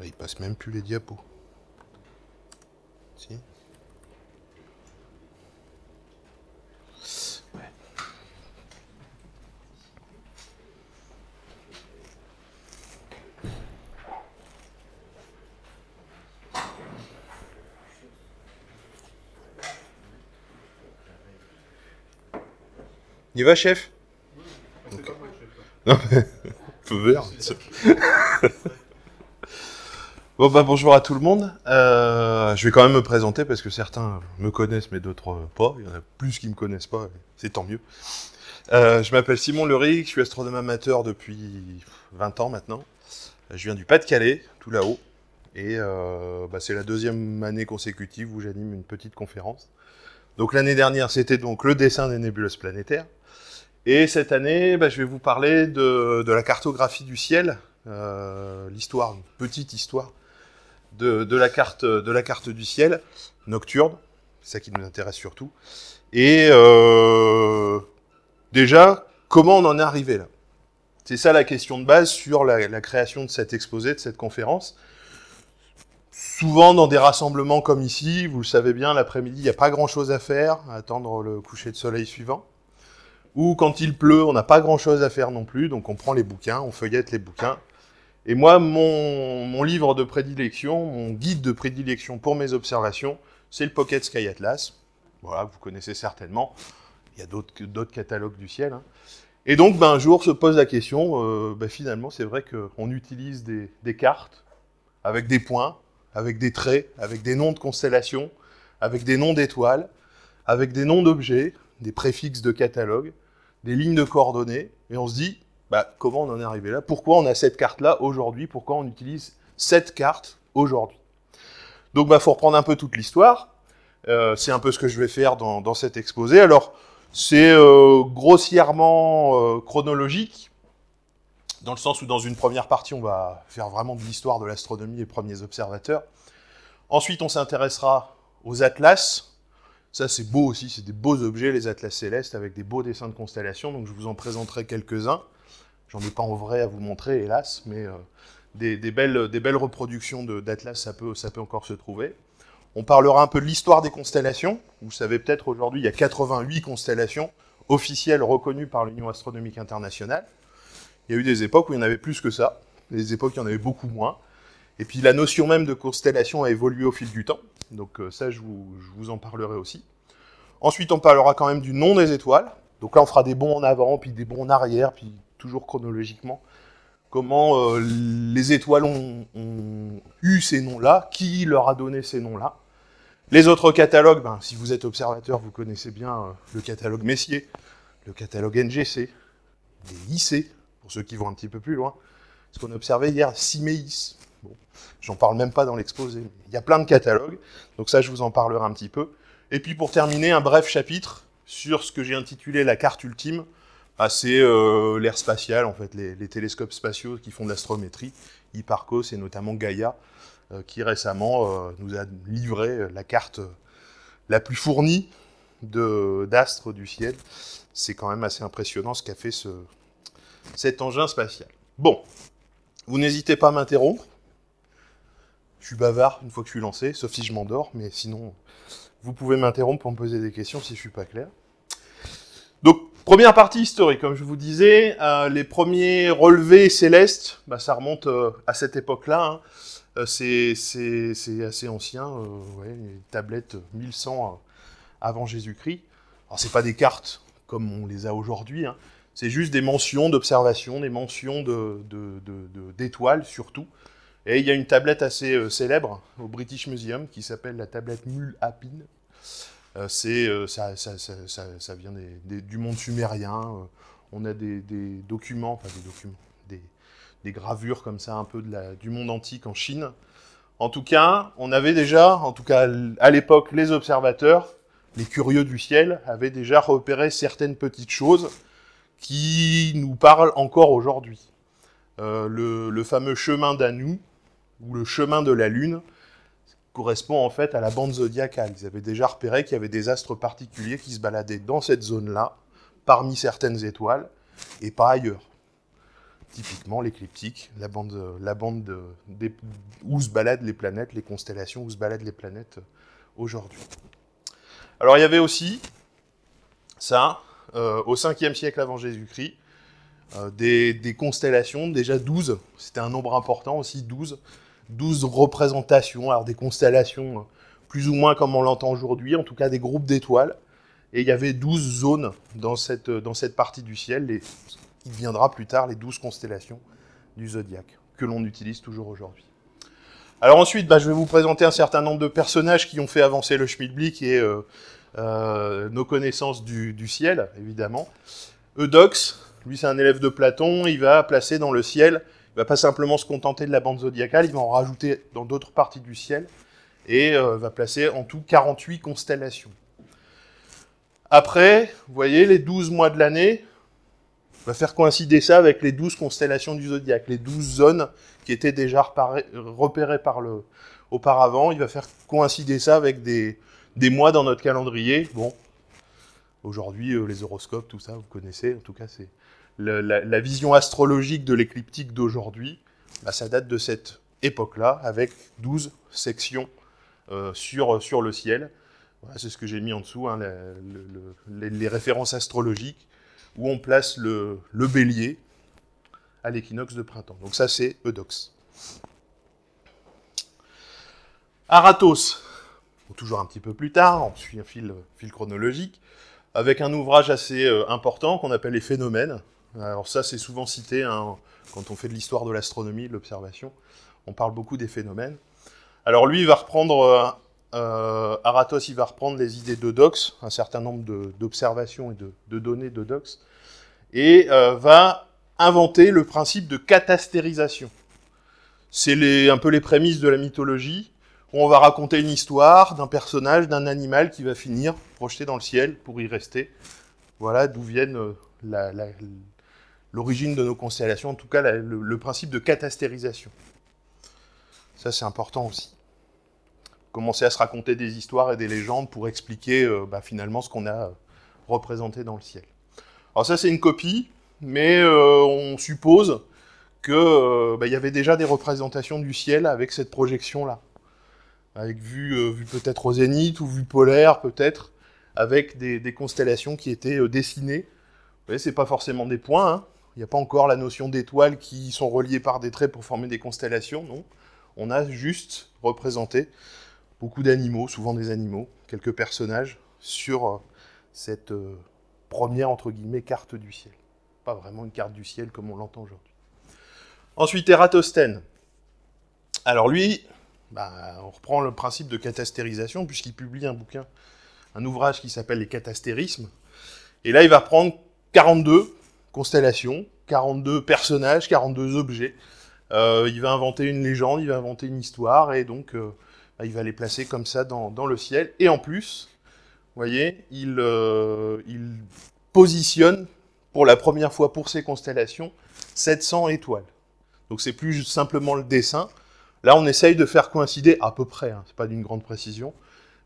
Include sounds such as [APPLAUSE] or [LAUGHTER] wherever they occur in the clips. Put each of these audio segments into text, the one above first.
Là, bah, il passe même plus les diapos. Si Ouais. Il va, chef Non, mais... Peu [LAUGHS] [LAUGHS] [LAUGHS] Bah, bonjour à tout le monde. Euh, je vais quand même me présenter parce que certains me connaissent mais d'autres pas. Il y en a plus qui me connaissent pas, c'est tant mieux. Euh, je m'appelle Simon Leric, je suis astronome amateur depuis 20 ans maintenant. Je viens du Pas-de-Calais, tout là-haut. Et euh, bah, c'est la deuxième année consécutive où j'anime une petite conférence. Donc l'année dernière, c'était donc le dessin des nébuleuses planétaires. Et cette année, bah, je vais vous parler de, de la cartographie du ciel, l'histoire, une petite histoire de, la carte, de la carte du ciel, nocturne, c'est ça qui nous intéresse surtout. Et euh, déjà, comment on en est arrivé là C'est ça la question de base sur la, la, création de cet exposé, de cette conférence. Souvent dans des rassemblements comme ici, vous le savez bien, l'après-midi, il n'y a pas grand-chose à faire, attendre le coucher de soleil suivant. Ou quand il pleut, on n'a pas grand-chose à faire non plus, donc on prend les bouquins, on feuillette les bouquins, et moi, mon, livre de prédilection, mon guide de prédilection pour mes observations, c'est le Pocket Sky Atlas. Voilà, vous connaissez certainement. Il y a d'autres catalogues du ciel. Hein. Et donc, ben, un jour se pose la question, euh, ben, finalement, c'est vrai qu'on utilise des, des cartes avec des points, avec des traits, avec des noms de constellations, avec des noms d'étoiles, avec des noms d'objets, des préfixes de catalogues, des lignes de coordonnées, et on se dit, bah, comment on en est arrivé là Pourquoi on a cette carte-là aujourd'hui Pourquoi on utilise cette carte aujourd'hui Donc, il bah, faut reprendre un peu toute l'histoire. Euh, c'est un peu ce que je vais faire dans, cet exposé. Alors, c'est euh, grossièrement euh, chronologique, dans le sens où dans une première partie, on va faire vraiment de l'histoire de l'astronomie et premiers observateurs. Ensuite, on s'intéressera aux atlas. Ça, c'est beau aussi, c'est des beaux objets, les atlas célestes, avec des beaux dessins de constellations, donc je vous en présenterai quelques-uns. J'en ai pas en vrai à vous montrer, hélas, mais euh, des, belles, reproductions d'Atlas, ça peut, encore se trouver. On parlera un peu de l'histoire des constellations. Vous savez peut-être aujourd'hui, il y a 88 constellations officielles reconnues par l'Union astronomique internationale. Il y a eu des époques où il y en avait plus que ça, des époques où il y en avait beaucoup moins. Et puis la notion même de constellation a évolué au fil du temps, donc euh, ça je vous, je vous en parlerai aussi. Ensuite on parlera quand même du nom des étoiles, donc là on fera des bons en avant, puis des bons en arrière, puis toujours chronologiquement, comment euh, les étoiles ont, eu ces noms-là, qui leur a donné ces noms-là. Les autres catalogues, ben, si vous êtes observateur, vous connaissez bien euh, le catalogue Messier, le catalogue NGC, les IC, pour ceux qui vont un petit peu plus loin. Ce qu'on a observé hier, Siméis. Bon, j'en parle même pas dans l'exposé. Il y a plein de catalogues, donc ça, je vous en parlerai un petit peu. Et puis pour terminer, un bref chapitre sur ce que j'ai intitulé la carte ultime, ah, euh, c'est l'ère spatiale, en fait, les, télescopes spatiaux qui font de l'astrométrie, Hipparcos et notamment Gaia, euh, qui récemment euh, nous a livré la carte la plus fournie d'astres du ciel. C'est quand même assez impressionnant ce qu'a fait ce, cet engin spatial. Bon, vous n'hésitez pas à m'interrompre. Je suis bavard une fois que je suis lancé, sauf si je m'endors, mais sinon, vous pouvez m'interrompre pour me poser des questions si je ne suis pas clair. Donc, Première partie historique, comme je vous disais, euh, les premiers relevés célestes, bah, ça remonte euh, à cette époque-là. Hein. Euh, c'est assez ancien, une tablette 1100 avant Jésus-Christ. Alors, n'est pas des cartes comme on les a aujourd'hui, hein. c'est juste des mentions d'observation, des mentions d'étoiles surtout. Et il y a une tablette assez célèbre au British Museum qui s'appelle la tablette Mulhapin, euh, c'est euh, ça, vient du monde sumérien. Euh. on a des, documents, des gravures comme ça, un peu du monde antique en Chine. En tout cas, on avait déjà, en tout cas à l'époque, les observateurs, les curieux du ciel, avaient déjà repéré certaines petites choses qui nous parlent encore aujourd'hui. le, le, fameux chemin d'Anu, ou le chemin de la Lune, correspond en fait à la bande zodiacale. Ils avaient déjà repéré qu'il y avait des astres particuliers qui se baladaient dans cette zone-là, parmi certaines étoiles, et pas ailleurs. Typiquement l'écliptique, la bande, la bande où se baladent les planètes, les constellations, où se baladent les planètes euh, aujourd'hui. Alors il y avait aussi ça, euh, au 5e siècle avant Jésus-Christ, euh, des, des, constellations, déjà 12, c'était un nombre important aussi, 12, 12 représentations, alors des constellations euh, plus ou moins comme on l'entend aujourd'hui, en tout cas des groupes d'étoiles. Et il y avait 12 zones dans cette, euh, dans cette partie du ciel, les, viendra deviendra plus tard les 12 constellations du zodiaque, que l'on utilise toujours aujourd'hui. Alors ensuite, bah, je vais vous présenter un certain nombre de personnages qui ont fait avancer le Schmidblick et euh, nos connaissances du, du, ciel, évidemment. Eudox, lui c'est un élève de Platon, il va placer dans le ciel va pas simplement se contenter de la bande zodiacale, il va en rajouter dans d'autres parties du ciel et euh, va placer en tout 48 constellations. Après, vous voyez, les 12 mois de l'année, il va faire coïncider ça avec les 12 constellations du zodiaque, les 12 zones qui étaient déjà repérées par le, auparavant. Il va faire coïncider ça avec des, des mois dans notre calendrier. Bon, aujourd'hui, euh, les horoscopes, tout ça, vous connaissez. En tout cas, c'est la, vision astrologique de l'écliptique d'aujourd'hui, bah, ça date de cette époque-là, avec 12 sections euh, sur, sur le ciel. c'est ce que j'ai mis en dessous, hein, les, références astrologiques, où on place le, bélier à l'équinoxe de printemps. Donc ça, c'est Eudox. Aratos, toujours un petit peu plus tard, on suit un fil, fil chronologique, avec un ouvrage assez euh, important qu'on appelle les phénomènes, alors ça, c'est souvent cité hein, quand on fait de l'histoire de l'astronomie, de l'observation. On parle beaucoup des phénomènes. Alors lui, il va reprendre, euh, euh, Aratos, il va reprendre les idées de un certain nombre d'observations et de, données de et euh, va inventer le principe de catastérisation. C'est un peu les prémices de la mythologie, où on va raconter une histoire d'un personnage, d'un animal qui va finir projeté dans le ciel pour y rester. Voilà d'où viennent la, l'origine de nos constellations, en tout cas le, principe de catastérisation. Ça, c'est important aussi. Commencer à se raconter des histoires et des légendes pour expliquer euh, bah, finalement ce qu'on a euh, représenté dans le ciel. Alors ça, c'est une copie, mais euh, on suppose qu'il bah, y avait déjà des représentations du ciel avec cette projection-là. Avec vue, vue peut-être au zénith ou vue polaire peut-être, avec des, constellations qui étaient dessinées. Vous voyez, c'est pas forcément des points, hein. Il n'y a pas encore la notion d'étoiles qui sont reliées par des traits pour former des constellations, non. On a juste représenté beaucoup d'animaux, souvent des animaux, quelques personnages, sur euh, cette euh, première, entre guillemets, carte du ciel. Pas vraiment une carte du ciel comme on l'entend aujourd'hui. Ensuite, Eratosthène. Alors lui, bah, on reprend le principe de catastérisation, puisqu'il publie un bouquin, un ouvrage qui s'appelle Les catastérismes. Et là, il va prendre 42 constellation, 42 personnages, 42 objets. Euh, il va inventer une légende, il va inventer une histoire, et donc euh, bah, il va les placer comme ça dans, le ciel. Et en plus, vous voyez, il, euh, il, positionne pour la première fois pour ces constellations 700 étoiles. Donc c'est plus simplement le dessin. Là, on essaye de faire coïncider, à peu près, hein, c'est pas d'une grande précision,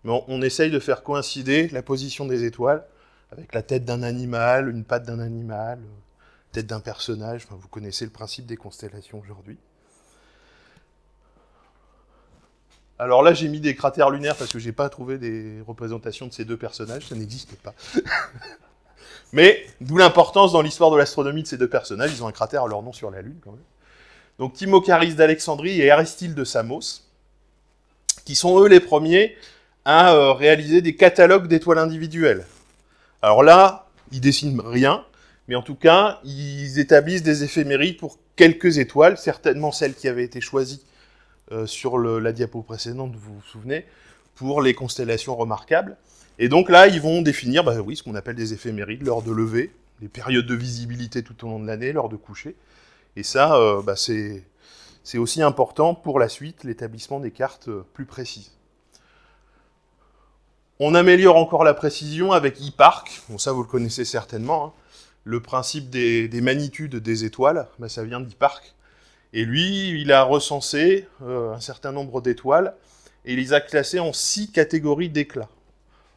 mais on, on essaye de faire coïncider la position des étoiles avec la tête d'un animal, une patte d'un animal, d'un personnage. vous connaissez le principe des constellations aujourd'hui. Alors là, j'ai mis des cratères lunaires parce que n'ai pas trouvé des représentations de ces deux personnages, ça n'existe pas. [LAUGHS] Mais d'où l'importance dans l'histoire de l'astronomie de ces deux personnages, ils ont un cratère à leur nom sur la Lune quand même. Donc Timocharis d'Alexandrie et Aristyle de Samos, qui sont eux les premiers à euh, réaliser des catalogues d'étoiles individuelles. Alors là, ils dessinent rien, mais en tout cas, ils établissent des éphémérides pour quelques étoiles, certainement celles qui avaient été choisies euh, sur la diapo précédente, vous vous souvenez, pour les constellations remarquables. Et donc là, ils vont définir bah, oui, ce qu'on appelle des éphémérides, l'heure de lever, les périodes de visibilité tout au long de l'année, l'heure de coucher. Et ça, euh, bah c'est aussi important pour la suite, l'établissement des cartes euh, plus précises. On améliore encore la précision avec iparc Bon, ça, vous le connaissez certainement. Hein le principe des, magnitudes des étoiles, ben, ça vient d'Hipparque. Et lui, il a recensé euh, un certain nombre d'étoiles et il les a classées en six catégories d'éclats.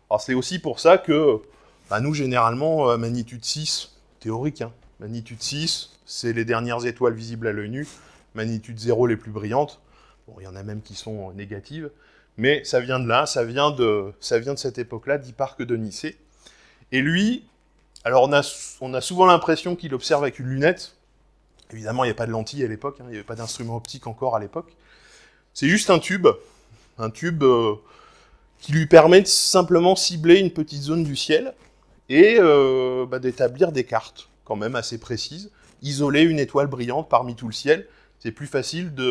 Alors c'est aussi pour ça que à bah, nous, généralement, euh, magnitude 6, théorique, hein, magnitude 6, c'est les dernières étoiles visibles à l'œil nu, magnitude 0 les plus brillantes, bon, il y en a même qui sont négatives, mais ça vient de là, ça vient de, ça vient de cette époque-là, d'Hipparque de Nicée. Et lui, alors on a, souvent l'impression qu'il observe avec une lunette. Évidemment, il n'y a pas de lentille à l'époque, hein, il n'y avait pas d'instrument optique encore à l'époque. C'est juste un tube, un tube euh, qui lui permet de simplement cibler une petite zone du ciel et euh, bah, d'établir des cartes quand même assez précises. Isoler une étoile brillante parmi tout le ciel, c'est plus facile de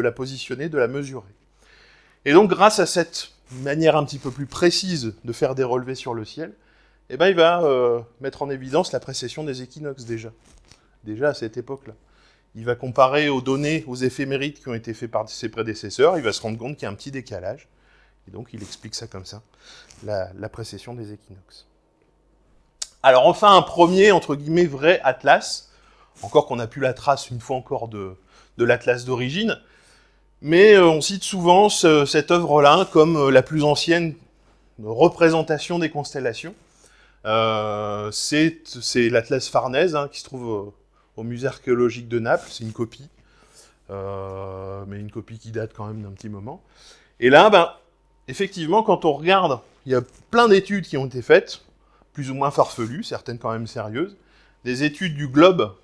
la positionner, de la mesurer. Et donc grâce à cette manière un petit peu plus précise de faire des relevés sur le ciel, eh ben, il va euh, mettre en évidence la précession des équinoxes déjà, déjà à cette époque-là. Il va comparer aux données, aux éphémérides qui ont été faits par ses prédécesseurs, il va se rendre compte qu'il y a un petit décalage, et donc il explique ça comme ça, la, précession des équinoxes. Alors enfin, un premier, entre guillemets, vrai atlas, encore qu'on n'a pu la trace une fois encore de, l'atlas d'origine, mais euh, on cite souvent cette œuvre-là comme euh, la plus ancienne représentation des constellations, euh, c'est l'Atlas Farnèse hein, qui se trouve au, musée archéologique de Naples. C'est une copie, euh, mais une copie qui date quand même d'un petit moment. Et là, ben, effectivement, quand on regarde, il y a plein d'études qui ont été faites, plus ou moins farfelues, certaines quand même sérieuses, des études du globe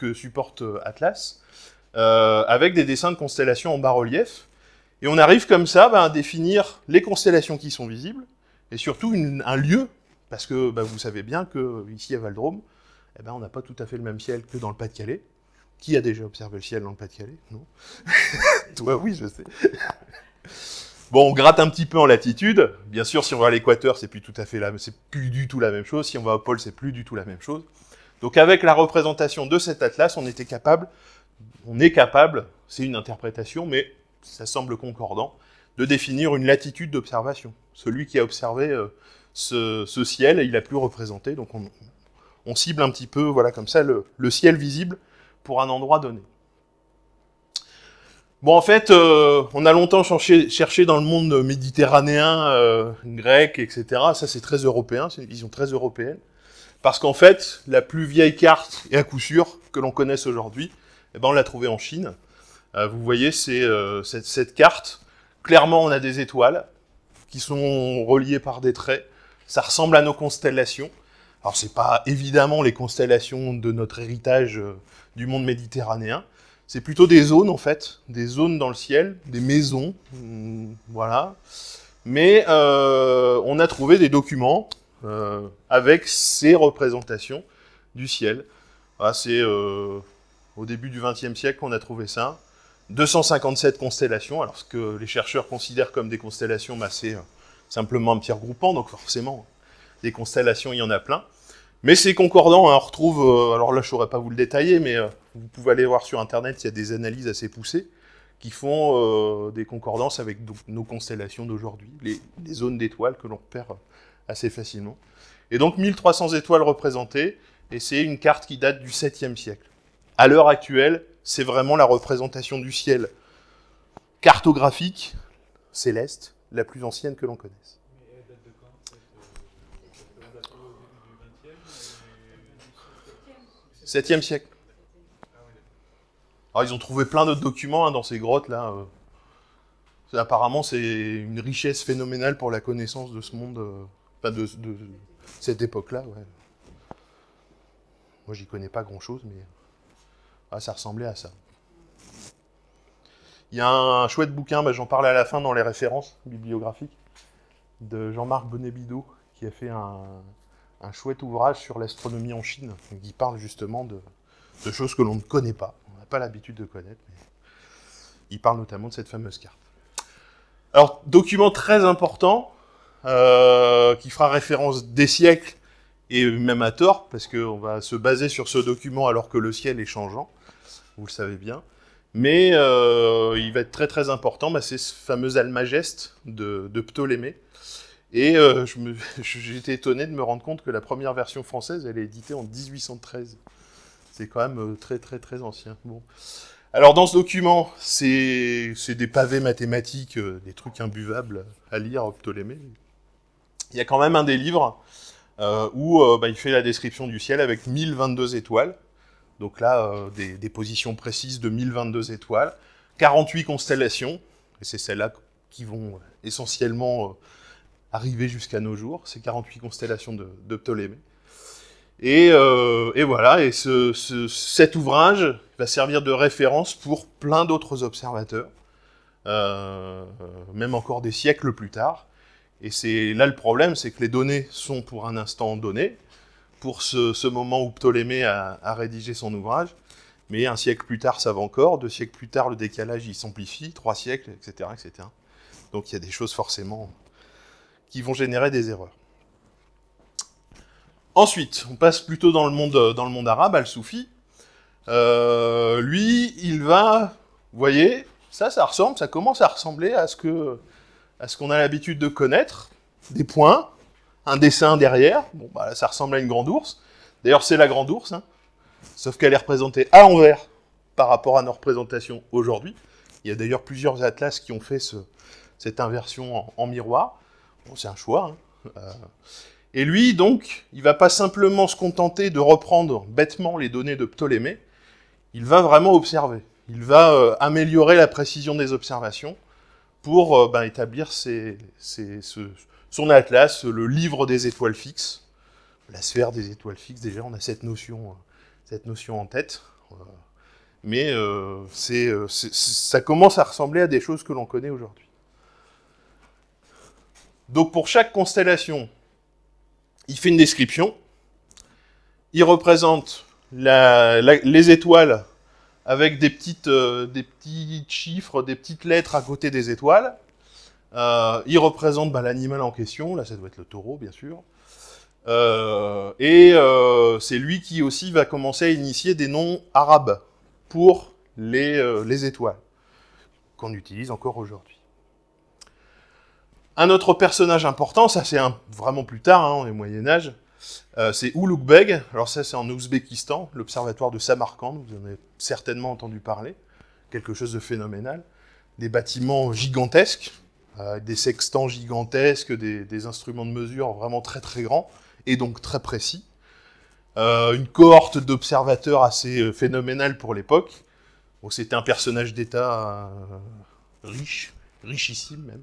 que supporte euh, Atlas, avec des dessins de constellations en bas-relief. Et on arrive comme ça ben, à définir les constellations qui sont visibles, et surtout un lieu parce que bah, vous savez bien que euh, ici à Valdrome, eh ben, on n'a pas tout à fait le même ciel que dans le Pas-de-Calais. Qui a déjà observé le ciel dans le Pas-de-Calais Non [LAUGHS] Toi, oui, je sais. bon, on gratte un petit peu en latitude. Bien sûr, si on va à l'équateur, c'est plus tout à fait la, c'est plus du tout la même chose. Si on va au pôle, c'est plus du tout la même chose. Donc, avec la représentation de cet atlas, on était capable, on est capable, c'est une interprétation, mais ça semble concordant, de définir une latitude d'observation. Celui qui a observé euh, ce, ciel, il a plus représenté. Donc on, cible un petit peu, voilà, comme ça, le, ciel visible pour un endroit donné. Bon, en fait, euh, on a longtemps cherché, dans le monde méditerranéen, euh, grec, etc. Ça, c'est très européen, c'est une vision très européenne. Parce qu'en fait, la plus vieille carte, et à coup sûr, que l'on connaisse aujourd'hui, eh ben, on l'a trouvée en Chine. Euh, vous voyez, c'est cette carte. Clairement, on a des étoiles qui sont reliées par des traits. Ça ressemble à nos constellations. Alors c'est pas évidemment les constellations de notre héritage euh, du monde méditerranéen. C'est plutôt des zones en fait, des zones dans le ciel, des maisons, mm, voilà. Mais euh, on a trouvé des documents euh, avec ces représentations du ciel. Ah, c'est au début du XXe siècle qu'on a trouvé ça. 257 constellations. Alors ce que les chercheurs considèrent comme des constellations, bah, c'est simplement un petit regroupement, donc forcément, des constellations, il y en a plein. Mais c'est concordant, hein. on retrouve, euh, alors là je ne saurais pas vous le détailler, mais euh, vous pouvez aller voir sur Internet, il y a des analyses assez poussées qui font euh, des concordances avec nos constellations d'aujourd'hui, les, zones d'étoiles que l'on repère assez facilement. Et donc 1300 étoiles représentées, et c'est une carte qui date du 7e siècle. À l'heure actuelle, c'est vraiment la représentation du ciel cartographique, céleste, la plus ancienne que l'on connaisse. Septième siècle. Ah, ils ont trouvé plein d'autres documents hein, dans ces grottes-là. Euh. Apparemment, c'est une richesse phénoménale pour la connaissance de ce monde, euh, de, cette époque-là. Moi, j'y connais pas grand-chose, mais ah, ça ressemblait à ça. Il y a un chouette bouquin, bah, j'en parle à la fin dans les références bibliographiques, de Jean-Marc bonnet qui a fait un, chouette ouvrage sur l'astronomie en Chine, qui parle justement de, choses que l'on ne connaît pas, on n'a pas l'habitude de connaître. Mais il parle notamment de cette fameuse carte. Alors, document très important, euh, qui fera référence des siècles, et même à tort, parce qu'on va se baser sur ce document alors que le ciel est changeant, vous le savez bien. Mais euh, il va être très très important, mais bah, c'est ce fameux almageste de, Ptolémée. Et euh, [LAUGHS] j'étais étonné de me rendre compte que la première version française, elle est éditée en 1813. C'est quand même euh, très très très ancien. Bon. Alors dans ce document, c'est des pavés mathématiques, des trucs imbuvables à lire, Ptolémée. Il y a quand même un des livres où bah, il fait la description du ciel avec 1022 étoiles. Donc là, euh, des, positions précises de 1022 étoiles, 48 constellations, et c'est celles-là qui vont euh, essentiellement euh, arriver jusqu'à nos jours, ces 48 constellations de, Ptolémée. Et, voilà, et cet ouvrage va servir de référence pour plein d'autres observateurs, même encore des siècles plus tard. Et c'est là le problème, c'est que les données sont pour un instant données, pour ce, moment où Ptolémée a, rédigé son ouvrage. Mais un siècle plus tard, ça va encore. Deux siècles plus tard, le décalage, il s'amplifie. Trois siècles, etc., etc. Donc il y a des choses forcément qui vont générer des erreurs. Ensuite, on passe plutôt dans le monde, dans le monde arabe, al-Soufi. Euh, lui, il va... Vous voyez, ça, ça ressemble, ça commence à ressembler à ce à ce qu'on a l'habitude de connaître, des points, un dessin derrière. Bon, bah, ça ressemble à une grande ours. D'ailleurs, c'est la grande ours, hein. sauf qu'elle est représentée à l'envers par rapport à nos représentations aujourd'hui. Il y a d'ailleurs plusieurs atlas qui ont fait cette inversion en, miroir. Bon, c'est un choix. Hein. Euh, et lui, donc, il va pas simplement se contenter de reprendre bêtement les données de Ptolémée, il va vraiment observer. Il va euh, améliorer la précision des observations pour euh, ben, établir ses, ce, son atlas, le livre des étoiles fixes, la sphère des étoiles fixes. Déjà, on a cette notion, euh, cette notion en tête. Euh, mais euh, ça commence à ressembler à des choses que l'on connaît aujourd'hui. Donc pour chaque constellation, il fait une description. Il représente les étoiles avec des petites, des petits chiffres, des petites lettres à côté des étoiles. Euh, il représente bah, l'animal en question, là ça doit être le taureau bien sûr. Euh, et euh, c'est lui qui aussi va commencer à initier des noms arabes pour les, étoiles, qu'on utilise encore aujourd'hui. Un autre personnage important, ça c'est vraiment plus tard, on hein, est Moyen-Âge, c'est Ulugh Alors ça c'est en Ouzbékistan, l'observatoire de Samarkand, vous en avez certainement entendu parler, quelque chose de phénoménal. Des bâtiments gigantesques, euh, des sextants gigantesques, des, instruments de mesure vraiment très très grands et donc très précis. Euh, une cohorte d'observateurs assez euh, phénoménale pour l'époque. C'était un personnage d'État riche, richissime même.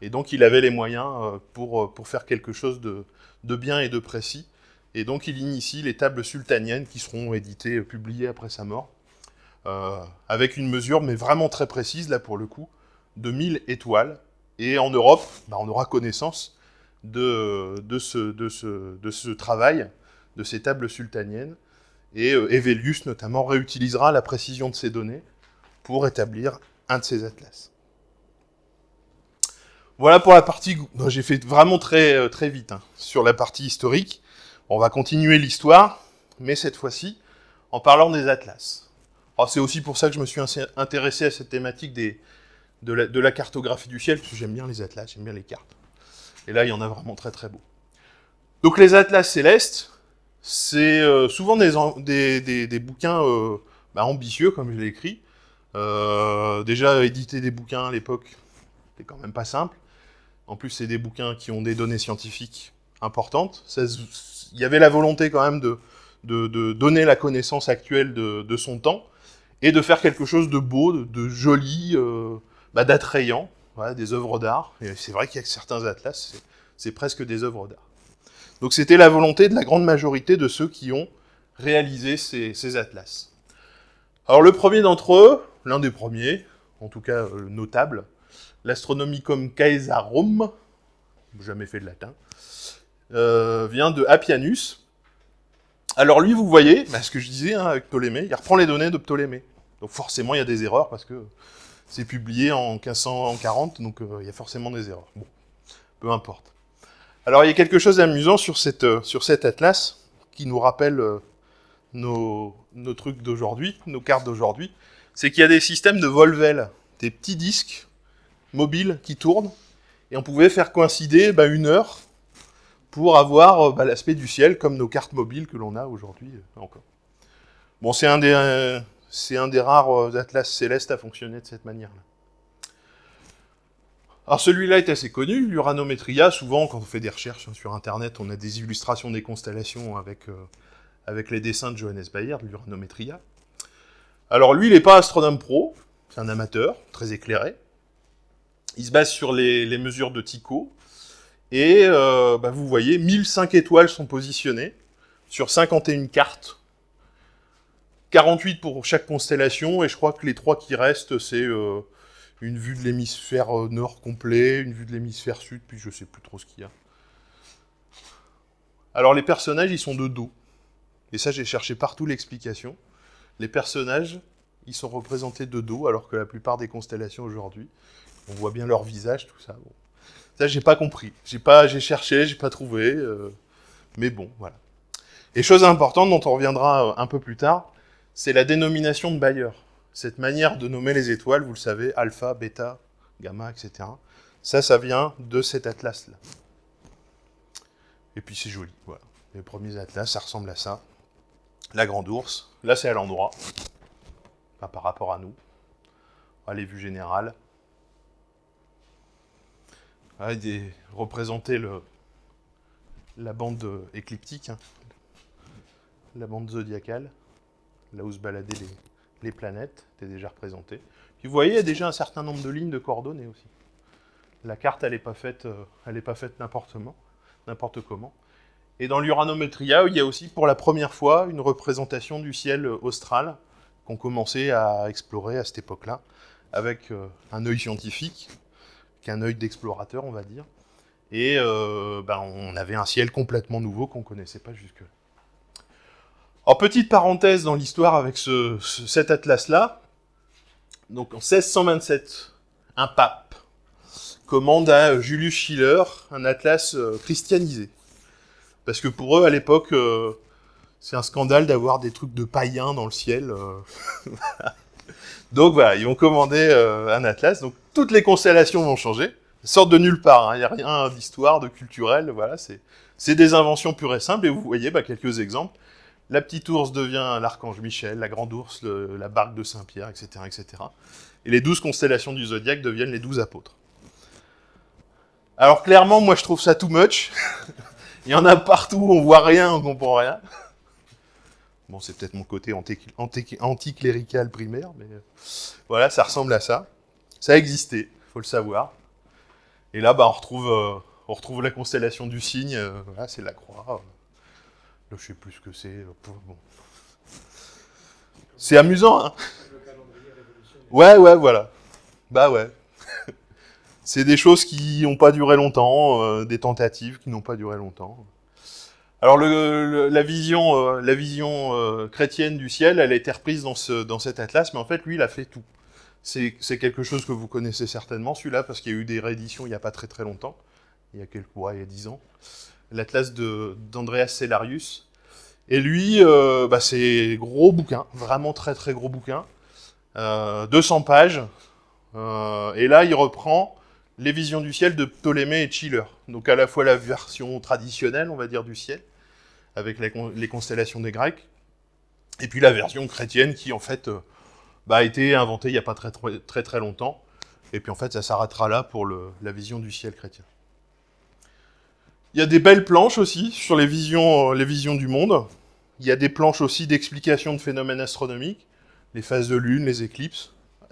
Et donc il avait les moyens pour, pour faire quelque chose de, bien et de précis. Et donc il initie les tables sultaniennes qui seront éditées, publiées après sa mort, avec une mesure, mais vraiment très précise, là pour le coup, de 1000 étoiles, et en Europe, bah, on aura connaissance de, ce, travail, de ces tables sultaniennes. Et euh, Evelius, notamment, réutilisera la précision de ces données pour établir un de ces atlas. Voilà pour la partie. J'ai fait vraiment très, euh, vite hein, sur la partie historique. On va continuer l'histoire, mais cette fois-ci en parlant des atlas. Oh, c'est aussi pour ça que je me suis intéressé à cette thématique des, de la, cartographie du ciel, parce que j'aime bien les atlas, j'aime bien les cartes. Et là, il y en a vraiment très très beaux. Donc les atlas célestes, c'est euh, souvent des, des, bouquins euh, bah, ambitieux, comme je l'ai écrit. Euh, déjà, éditer des bouquins à l'époque, c'était quand même pas simple. En plus, c'est des bouquins qui ont des données scientifiques importantes. Il y avait la volonté quand même de, de, donner la connaissance actuelle de, de, son temps et de faire quelque chose de beau, de, joli d'attrayants, des œuvres d'art. Et c'est vrai qu'il y a certains atlas, c'est presque des œuvres d'art. Donc c'était la volonté de la grande majorité de ceux qui ont réalisé ces, atlas. Alors le premier d'entre eux, l'un des premiers, en tout cas euh, notable, l'astronomicum Caesarum, jamais fait de latin, euh, vient de Appianus. Alors lui, vous voyez, bah, ce que je disais hein, avec Ptolémée, il reprend les données de Ptolémée. Donc forcément, il y a des erreurs parce que c'est publié en 1540, donc euh, il y a forcément des erreurs. Bon, peu importe. Alors il y a quelque chose d'amusant sur, euh, sur cet atlas qui nous rappelle euh, nos, nos, trucs d'aujourd'hui, nos cartes d'aujourd'hui, c'est qu'il y a des systèmes de volvel, des petits disques mobiles qui tournent, et on pouvait faire coïncider bah, une heure pour avoir bah, l'aspect du ciel comme nos cartes mobiles que l'on a aujourd'hui encore. Bon, c'est un des c'est un des rares euh, atlas célestes à fonctionner de cette manière-là. Alors celui-là est assez connu, l'uranométria. Souvent, quand on fait des recherches hein, sur Internet, on a des illustrations des constellations avec, euh, avec les dessins de Johannes Bayer, de l'uranométria. Alors lui, il n'est pas astronome pro, c'est un amateur, très éclairé. Il se base sur les, mesures de Tycho. Et euh, bah, vous voyez, 1005 étoiles sont positionnées sur 51 cartes 48 pour chaque constellation, et je crois que les trois qui restent, c'est euh, une vue de l'hémisphère euh, nord complet, une vue de l'hémisphère sud, puis je sais plus trop ce qu'il y a. Alors les personnages, ils sont de dos. Et ça, j'ai cherché partout l'explication. Les personnages, ils sont représentés de dos, alors que la plupart des constellations aujourd'hui, on voit bien leur visage, tout ça. Bon. Ça, j'ai pas compris. J'ai pas, j'ai cherché, j'ai pas trouvé. Euh, mais bon, voilà. Et chose importante dont on reviendra un peu plus tard, c'est la dénomination de Bayer. Cette manière de nommer les étoiles, vous le savez, alpha, bêta, gamma, etc. Ça, ça vient de cet atlas-là. Et puis c'est joli, voilà. Les premiers atlas, ça ressemble à ça. La grande ours, là c'est à l'endroit, par rapport à nous. les vues générales. Ah, il représenté représenter le... la bande écliptique, hein. la bande zodiacale là où se baladaient les, planètes, était déjà représenté. vous voyez, il y a déjà un certain nombre de lignes de coordonnées aussi. La carte, elle n'est pas faite, euh, elle pas faite n'importe comment. Et dans l'Uranometria, il y a aussi pour la première fois une représentation du ciel euh, austral qu'on commençait à explorer à cette époque-là, avec euh, un œil scientifique, qu'un œil d'explorateur, on va dire. Et ben, on avait un ciel complètement nouveau qu'on ne connaissait pas jusque-là. En petite parenthèse dans l'histoire avec ce, cet atlas-là, donc en 1627, un pape commande à Julius Schiller un atlas euh, christianisé. Parce que pour eux, à l'époque, euh, c'est un scandale d'avoir des trucs de païens dans le ciel. Euh. [LAUGHS] donc voilà, ils ont commandé un atlas. Donc toutes les constellations vont changer. sortent de nulle part. Hein. Il n'y a rien d'histoire, de culturel. Voilà, c'est des inventions pures et simples. Et vous voyez bah, quelques exemples. La petite ours devient l'archange Michel, la grande ours, la barque de Saint-Pierre, etc., etc. Et les douze constellations du zodiaque deviennent les douze apôtres. Alors clairement, moi je trouve ça too much. [LAUGHS] Il y en a partout, on voit rien, on comprend rien. Bon, c'est peut-être mon côté anticlérical primaire, mais euh, voilà, ça ressemble à ça. Ça a existé, faut le savoir. Et là, bah, euh, on retrouve, la constellation du cygne, euh, c'est la croix je sais plus ce que c'est. C'est amusant, hein Ouais, ouais, voilà. Bah ouais. [LAUGHS] c'est des choses qui n'ont pas duré longtemps, euh, des tentatives qui n'ont pas duré longtemps. Alors la vision, euh, la vision euh, chrétienne du ciel, elle a été reprise dans, dans cet atlas, mais en fait, lui, il a fait tout. C'est quelque chose que vous connaissez certainement, celui-là, parce qu'il y a eu des rééditions il n'y a pas très très longtemps, il y a quelques mois, il y a dix ans l'Atlas d'Andreas Cellarius. Et lui, euh, bah, c'est un gros bouquin, vraiment très très gros bouquin, 200 euh, pages. Euh, et là, il reprend les visions du ciel de Ptolémée et Schiller. Donc à la fois la version traditionnelle, on va dire, du ciel, avec les, constellations des Grecs, et puis la version chrétienne qui, en fait, bah, a été inventée il n'y a pas très, très très longtemps. Et puis en fait, ça s'arrêtera là pour la vision du ciel chrétien. Il y a des belles planches aussi sur les visions, euh, les visions du monde. Il y a des planches aussi d'explication de phénomènes astronomiques, les phases de lune, les éclipses. Ah,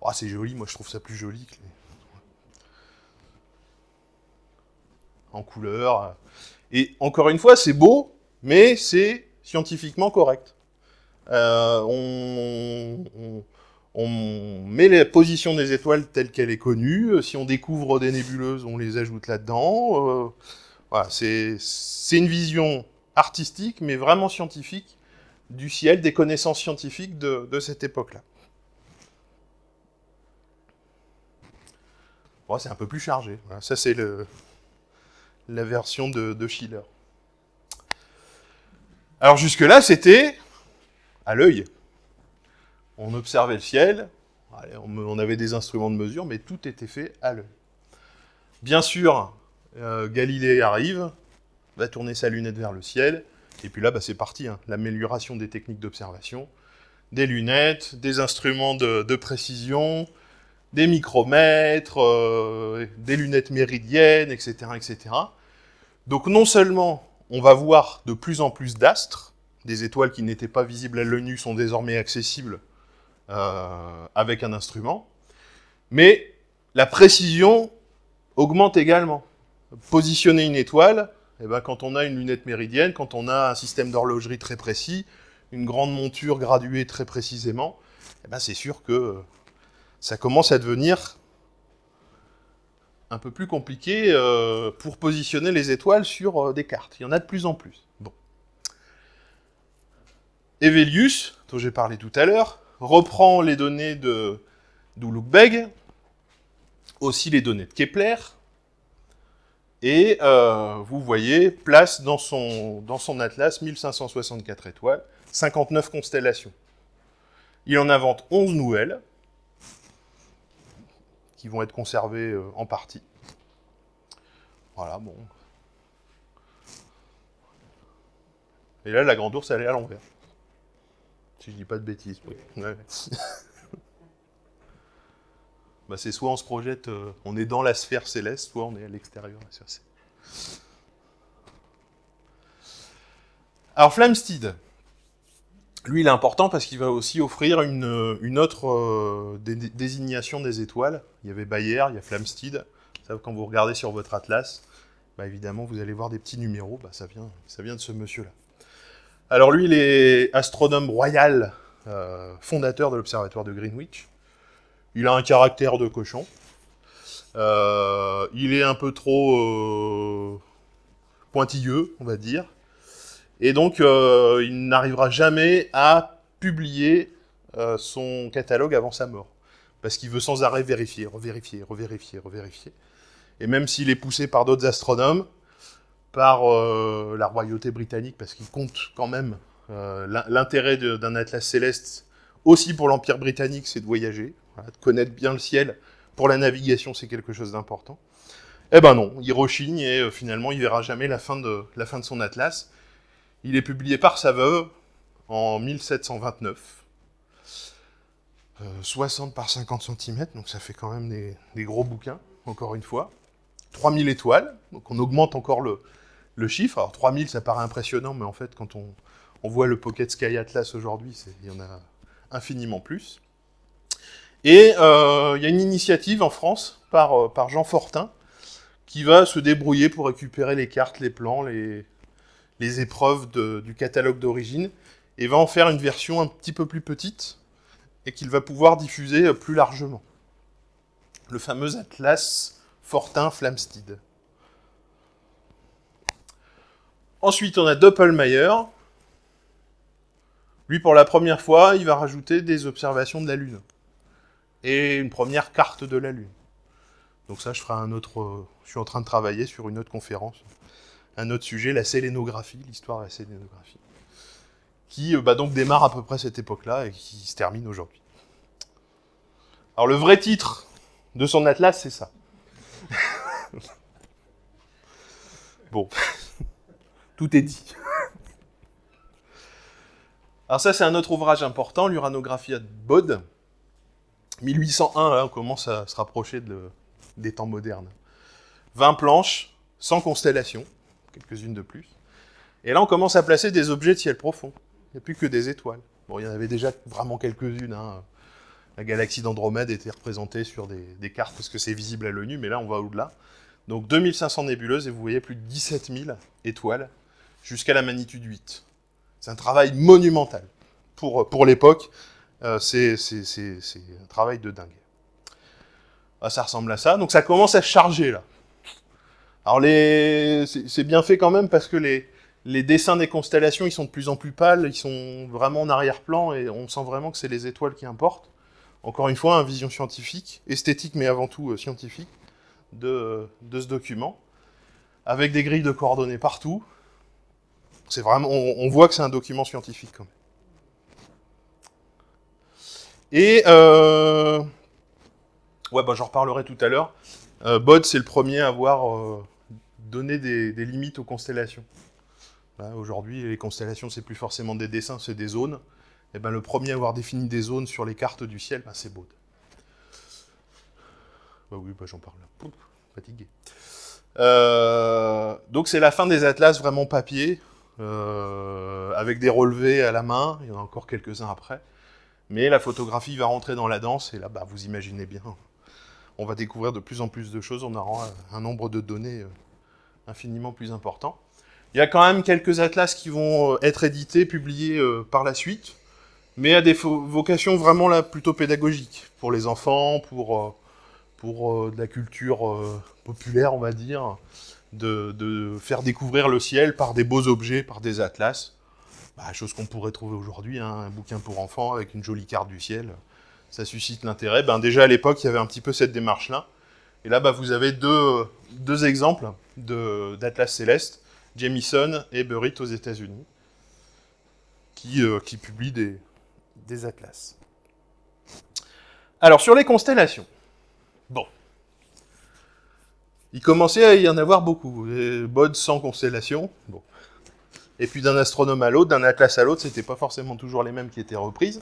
oh, c'est joli, moi je trouve ça plus joli que En couleur. Et encore une fois, c'est beau, mais c'est scientifiquement correct. Euh, on, on met la position des étoiles telle qu'elle est connue. Euh, si on découvre des nébuleuses, on les ajoute là-dedans. Euh, c'est une vision artistique, mais vraiment scientifique du ciel, des connaissances scientifiques de, cette époque-là. c'est un peu plus chargé. ça, c'est la version de, de Schiller. Alors jusque-là, c'était à l'œil on observait le ciel, on, avait des instruments de mesure, mais tout était fait à l'œil. Bien sûr, euh, Galilée arrive, va tourner sa lunette vers le ciel, et puis là, bah, c'est parti, hein. l'amélioration des techniques d'observation, des lunettes, des instruments de, précision, des micromètres, euh, des lunettes méridiennes, etc., etc. Donc non seulement on va voir de plus en plus d'astres, des étoiles qui n'étaient pas visibles à l'œil nu sont désormais accessibles euh, avec un instrument, mais la précision augmente également. Positionner une étoile, eh ben, quand on a une lunette méridienne, quand on a un système d'horlogerie très précis, une grande monture graduée très précisément, eh ben, c'est sûr que ça commence à devenir un peu plus compliqué euh, pour positionner les étoiles sur euh, des cartes. Il y en a de plus en plus. Bon. Evelius, dont j'ai parlé tout à l'heure, reprend les données de aussi les données de Kepler, et euh, vous voyez, place dans son, dans son atlas 1564 étoiles, 59 constellations. Il en invente 11 nouvelles, qui vont être conservées euh, en partie. Voilà, bon. Et là, la grande ours, elle est à l'envers. Si je dis pas de bêtises. [LAUGHS] Bah, c'est soit on se projette, euh, on est dans la sphère céleste, soit on est à l'extérieur Alors Flamsteed, lui il est important parce qu'il va aussi offrir une, euh, autre euh, désignation des étoiles. Il y avait Bayer, il y a Flamsteed. quand vous regardez sur votre atlas, bah, évidemment vous allez voir des petits numéros, bah, ça, vient, ça vient de ce monsieur-là. Alors lui, il est astronome royal, euh, fondateur de l'observatoire de Greenwich. Il a un caractère de cochon. Euh, il est un peu trop euh, pointilleux, on va dire. Et donc, il n'arrivera jamais à publier son catalogue avant sa mort. Parce qu'il veut sans arrêt vérifier, revérifier, revérifier, revérifier. Et même s'il est poussé par d'autres astronomes, par euh, la royauté britannique, parce qu'il compte quand même euh, l'intérêt d'un atlas céleste, aussi pour l'Empire britannique, c'est de voyager, de connaître bien le ciel. Pour la navigation, c'est quelque chose d'important. Eh ben non, il rechigne et euh, finalement il verra jamais la fin de, la fin de son atlas. Il est publié par sa veuve en 1729. 60 par 50 cm, donc ça fait quand même des, gros bouquins, encore une fois. 3000 étoiles, donc on augmente encore le, le chiffre. Alors 3000, ça paraît impressionnant, mais en fait, quand on, voit le Pocket Sky Atlas aujourd'hui, il y en a infiniment plus. Et euh, il y a une initiative en France par, euh, par Jean Fortin qui va se débrouiller pour récupérer les cartes, les plans, les, les épreuves du catalogue d'origine et va en faire une version un petit peu plus petite et qu'il va pouvoir diffuser euh, plus largement. Le fameux Atlas Fortin Flamsteed. Ensuite, on a Doppelmayr. Lui, pour la première fois, il va rajouter des observations de la Lune. Et une première carte de la Lune. Donc ça, je ferai un autre... Euh, je suis en train de travailler sur une autre conférence. Un autre sujet, la sélénographie, l'histoire de la sélénographie. Qui euh, bah, donc démarre à peu près cette époque-là et qui se termine aujourd'hui. Alors le vrai titre de son atlas, c'est ça. [LAUGHS] bon. Tout est dit. [LAUGHS] Alors ça, c'est un autre ouvrage important, l'uranographia hein, de Bode. 1801, là, on commence à se rapprocher des temps modernes. 20 planches, 100 constellations, quelques-unes de plus. Et là, on commence à placer des objets de ciel profond. Il n'y a plus que des étoiles. Bon, il y en avait déjà vraiment quelques-unes. Hein. La galaxie d'Andromède était représentée sur des, des cartes parce que c'est visible à l'ONU, mais là, on va au-delà. Donc 2500 nébuleuses et vous voyez plus de 17 000 étoiles jusqu'à la magnitude 8. C'est un travail monumental. Pour, pour l'époque, euh, c'est un travail de dingue. Ah, ça ressemble à ça. Donc ça commence à charger là. Alors les... c'est bien fait quand même parce que les... les dessins des constellations, ils sont de plus en plus pâles, ils sont vraiment en arrière-plan et on sent vraiment que c'est les étoiles qui importent. Encore une fois, une vision scientifique, esthétique mais avant tout euh, scientifique de ce document, avec des grilles de coordonnées partout, c'est vraiment, on, voit que c'est un document scientifique quand même. Et euh, ouais, ben, j'en reparlerai tout à l'heure. Euh, Bode, c'est le premier à avoir euh, donné des, limites aux constellations. Bah, aujourd'hui, les constellations, c'est plus forcément des dessins, c'est des zones. Et eh ben, le premier à avoir défini des zones sur les cartes du ciel, bah, c'est Bode. Bah oui, bah, j'en parle. fatigué. donc c'est la fin des atlas vraiment papier. Euh, avec des relevés à la main. Il y en a encore quelques-uns après. Mais la photographie va rentrer dans la danse, et là, bah, vous imaginez bien, on va découvrir de plus en plus de choses, on aura euh, un nombre de données euh, infiniment plus important. Il y a quand même quelques atlas qui vont être édités, publiés par la suite, mais à des vocations vraiment plutôt pédagogiques, pour les enfants, pour, pour de la culture populaire, on va dire, de, faire découvrir le ciel par des beaux objets, par des atlas. Bah, chose qu'on pourrait trouver aujourd'hui, hein, un bouquin pour enfants avec une jolie carte du ciel, ça suscite l'intérêt. Ben, déjà à l'époque, il y avait un petit peu cette démarche-là. Et là, bah, vous avez deux, deux exemples d'atlas célestes, Jamison et Burritt aux États-Unis, qui, euh, qui publient des, des atlas. Alors, sur les constellations. Bon, il commençait à y en avoir beaucoup. des sans constellation. Bon. Et puis d'un astronome à l'autre, d'un atlas à l'autre, c'était pas forcément toujours les mêmes qui étaient reprises.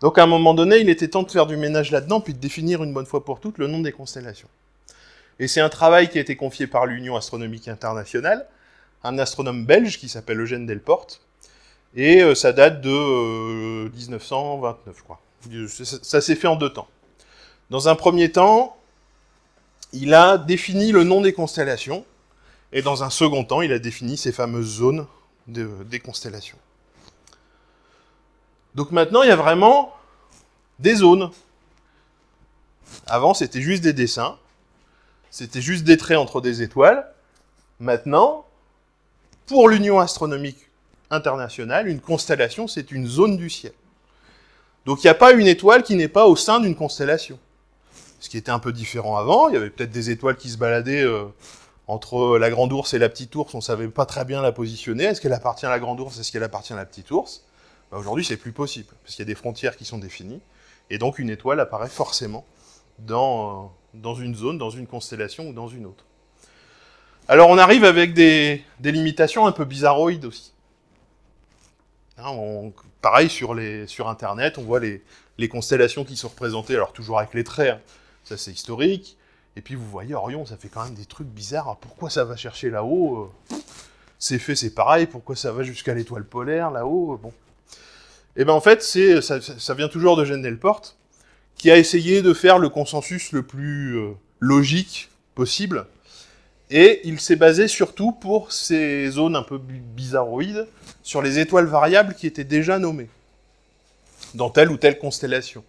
Donc à un moment donné, il était temps de faire du ménage là-dedans, puis de définir une bonne fois pour toutes le nom des constellations. Et c'est un travail qui a été confié par l'Union astronomique internationale, un astronome belge qui s'appelle Eugène Delporte, et euh, ça date de 1929, euh, je crois. ça s'est fait en deux temps. Dans un premier temps, il a défini le nom des constellations, et dans un second temps, il a défini ces fameuses zones des constellations. Donc maintenant, il y a vraiment des zones. Avant, c'était juste des dessins, c'était juste des traits entre des étoiles. Maintenant, pour l'Union astronomique internationale, une constellation, c'est une zone du ciel. Donc il n'y a pas une étoile qui n'est pas au sein d'une constellation ce qui était un peu différent avant. Il y avait peut-être des étoiles qui se baladaient euh, entre la grande ours et la petite ours. On savait pas très bien la positionner. Est-ce qu'elle appartient à la grande ours Est-ce qu'elle appartient à la petite ours Aujourd'hui, Aujourd'hui, c'est plus possible parce qu'il y a des frontières qui sont définies. Et donc, une étoile apparaît forcément dans, euh, dans une zone, dans une constellation ou dans une autre. Alors, on arrive avec des, limitations un peu bizarroïdes aussi. Hein, pareil, sur, les, sur Internet, on voit les, constellations qui sont représentées, alors toujours avec les traits, hein. Ça, c'est historique. Et puis vous voyez, Orion, ça fait quand même des trucs bizarres. Pourquoi ça va chercher là-haut euh? C'est fait, c'est pareil. Pourquoi ça va jusqu'à l'étoile polaire là-haut euh, Bon. Et eh ben en fait, c'est ça, vient toujours de Jeanne Delporte, qui a essayé de faire le consensus le plus euh, logique possible. Et il s'est basé surtout pour ces zones un peu bizarroïdes sur les étoiles variables qui étaient déjà nommées dans telle ou telle constellation.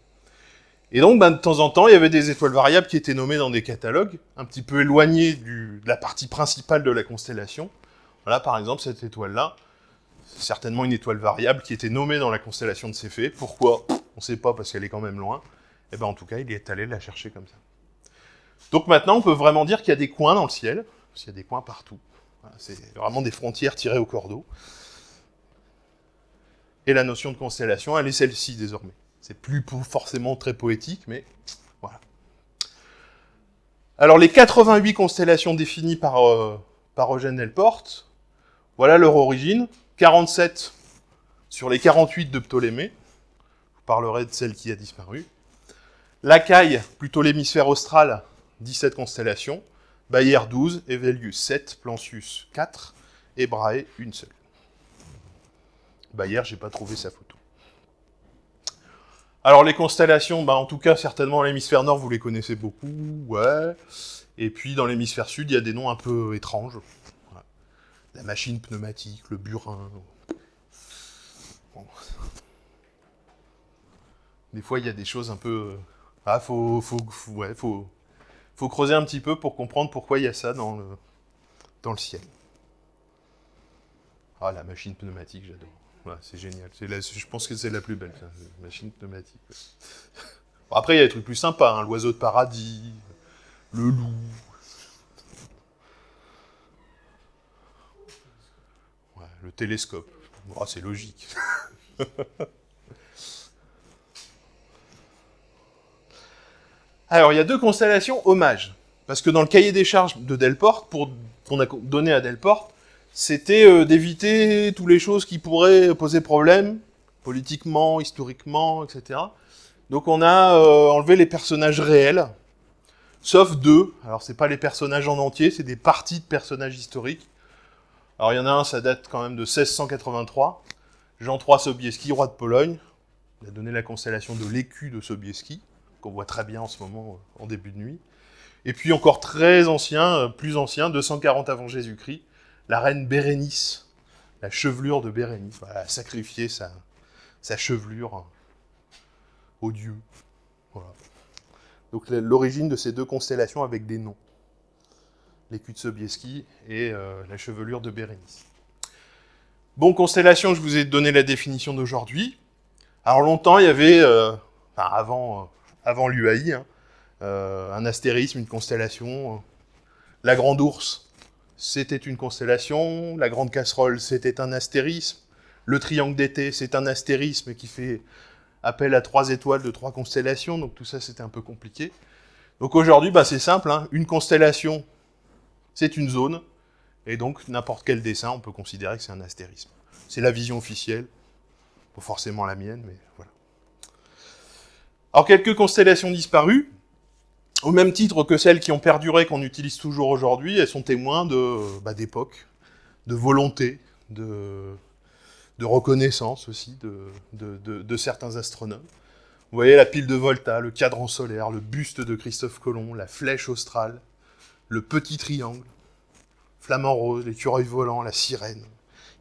Et donc, ben, de temps en temps, il y avait des étoiles variables qui étaient nommées dans des catalogues, un petit peu éloignées de la partie principale de la constellation. Voilà, par exemple, cette étoile-là, c'est certainement une étoile variable qui était nommée dans la constellation de Céphée. Pourquoi On ne sait pas, parce qu'elle est quand même loin. Et eh ben, en tout cas, il est allé la chercher comme ça. Donc maintenant, on peut vraiment dire qu'il y a des coins dans le ciel, parce qu'il y a des coins partout. C'est vraiment des frontières tirées au cordeau. Et la notion de constellation, elle est celle-ci désormais. C'est plus forcément très poétique, mais voilà. Alors les 88 constellations définies euh, par, Eugène Delporte, voilà leur origine. 47 sur les 48 de Ptolémée. Je vous parlerai de celle qui a disparu. Lacaille, plutôt l'hémisphère austral, 17 constellations. Bayer 12, Evelius 7, Plancius 4 et Brahe une seule. Bayer, j'ai pas trouvé sa photo. Alors les constellations, bah, en tout cas certainement l'hémisphère nord, vous les connaissez beaucoup, ouais. Et puis dans l'hémisphère sud, il y a des noms un peu étranges. La machine pneumatique, le burin. Des fois, il y a des choses un peu. Euh, ah, faut, faut, faut, ouais, faut, creuser un petit peu pour comprendre pourquoi il y a ça dans le, dans le ciel. Ah, la machine pneumatique, j'adore c'est génial. je pense que c'est la plus belle, machine pneumatique. [LAUGHS] après, il y a des trucs plus sympas, hein. l'oiseau de paradis, le loup. le télescope. Oh, c'est logique. [LAUGHS] Alors, il y a deux constellations hommages. Parce que dans le cahier des charges de Delporte, pour qu'on a donné à Delporte, c'était euh, d'éviter toutes les choses qui pourraient poser problème, politiquement, historiquement, etc. Donc on a euh, enlevé les personnages réels, sauf deux. Alors c'est pas les personnages en entier, c'est des parties de personnages historiques. Alors il y en a un, ça date quand même de 1683. Jean III Sobieski, roi de Pologne. Il a donné la constellation de l'écu de Sobieski, qu'on voit très bien en ce moment euh, en début de nuit. Et puis encore très ancien, plus ancien, 240 avant Jésus-Christ, la reine Bérénice, la chevelure de Bérénice. a sacrifié sa, chevelure au dieu. Donc l'origine de ces deux constellations avec des noms. L'écu de Sobieski et euh, la chevelure de Bérénice. Bon, constellation, je vous ai donné la définition d'aujourd'hui. Alors longtemps, il y avait, euh, avant, euh, l'UAI, hein, un astérisme, une constellation, la grande ours c'était une constellation, la grande casserole, c'était un astérisme, le triangle d'été, c'est un astérisme qui fait appel à trois étoiles de trois constellations, donc tout ça, c'était un peu compliqué. Donc aujourd'hui, bah, c'est simple, hein. une constellation, c'est une zone, et donc n'importe quel dessin, on peut considérer que c'est un astérisme. C'est la vision officielle, pas forcément la mienne, mais voilà. Alors quelques constellations disparues, au même titre que celles qui ont perduré, qu'on utilise toujours aujourd'hui, elles sont témoins de bah, d'époque, de volonté, de, reconnaissance aussi de, de, certains astronomes. Vous voyez la pile de Volta, le cadran solaire, le buste de Christophe Colomb, la flèche australe, le petit triangle, flamant rose, l'écureuil volant, la sirène.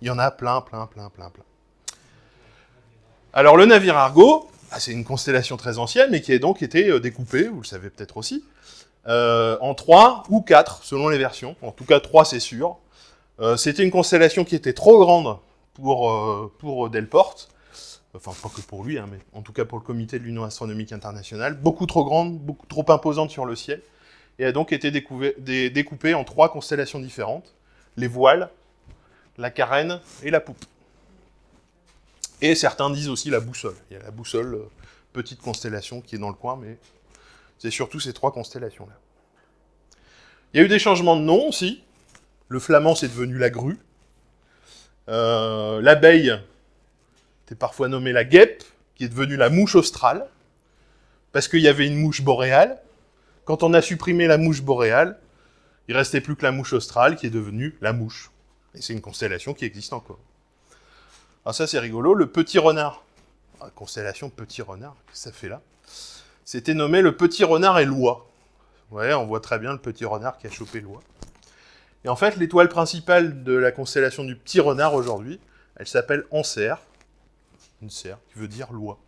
Il y en a plein, plein, plein, plein, plein. Alors le navire Argo, ah, c'est une constellation très ancienne, mais qui a donc été euh, découpée, vous le savez peut-être aussi, euh, en trois ou quatre, selon les versions. En tout cas, trois, c'est sûr. Euh, c'était une constellation qui était trop grande pour, Delporte, enfin pas que pour lui, hein, mais en tout cas pour le comité de l'Union astronomique internationale, beaucoup trop grande, beaucoup trop imposante sur le ciel, et a donc été découpée en trois constellations différentes, les voiles, la carène et la poupe. Et certains disent aussi la boussole. Il y a la boussole, euh, petite constellation qui est dans le coin, mais c'est surtout ces trois constellations-là. Il y a eu des changements de nom aussi. Le flamand, c'est devenu la grue. Euh, l'abeille, était parfois nommée la guêpe, qui est devenue la mouche australe, parce qu'il y avait une mouche boréale. Quand on a supprimé la mouche boréale, il restait plus que la mouche australe, qui est devenue la mouche. Et c'est une constellation qui existe encore. Alors ah, ça, c'est rigolo. Le petit renard. Ah, constellation Petit Renard, que ça fait là C'était nommé le Petit Renard et l'Oie. Ouais, on voit très bien le Petit Renard qui a chopé l'Oie. Et en fait, l'étoile principale de la constellation du Petit Renard aujourd'hui, elle s'appelle Anser, une serre, qui veut dire l'Oie.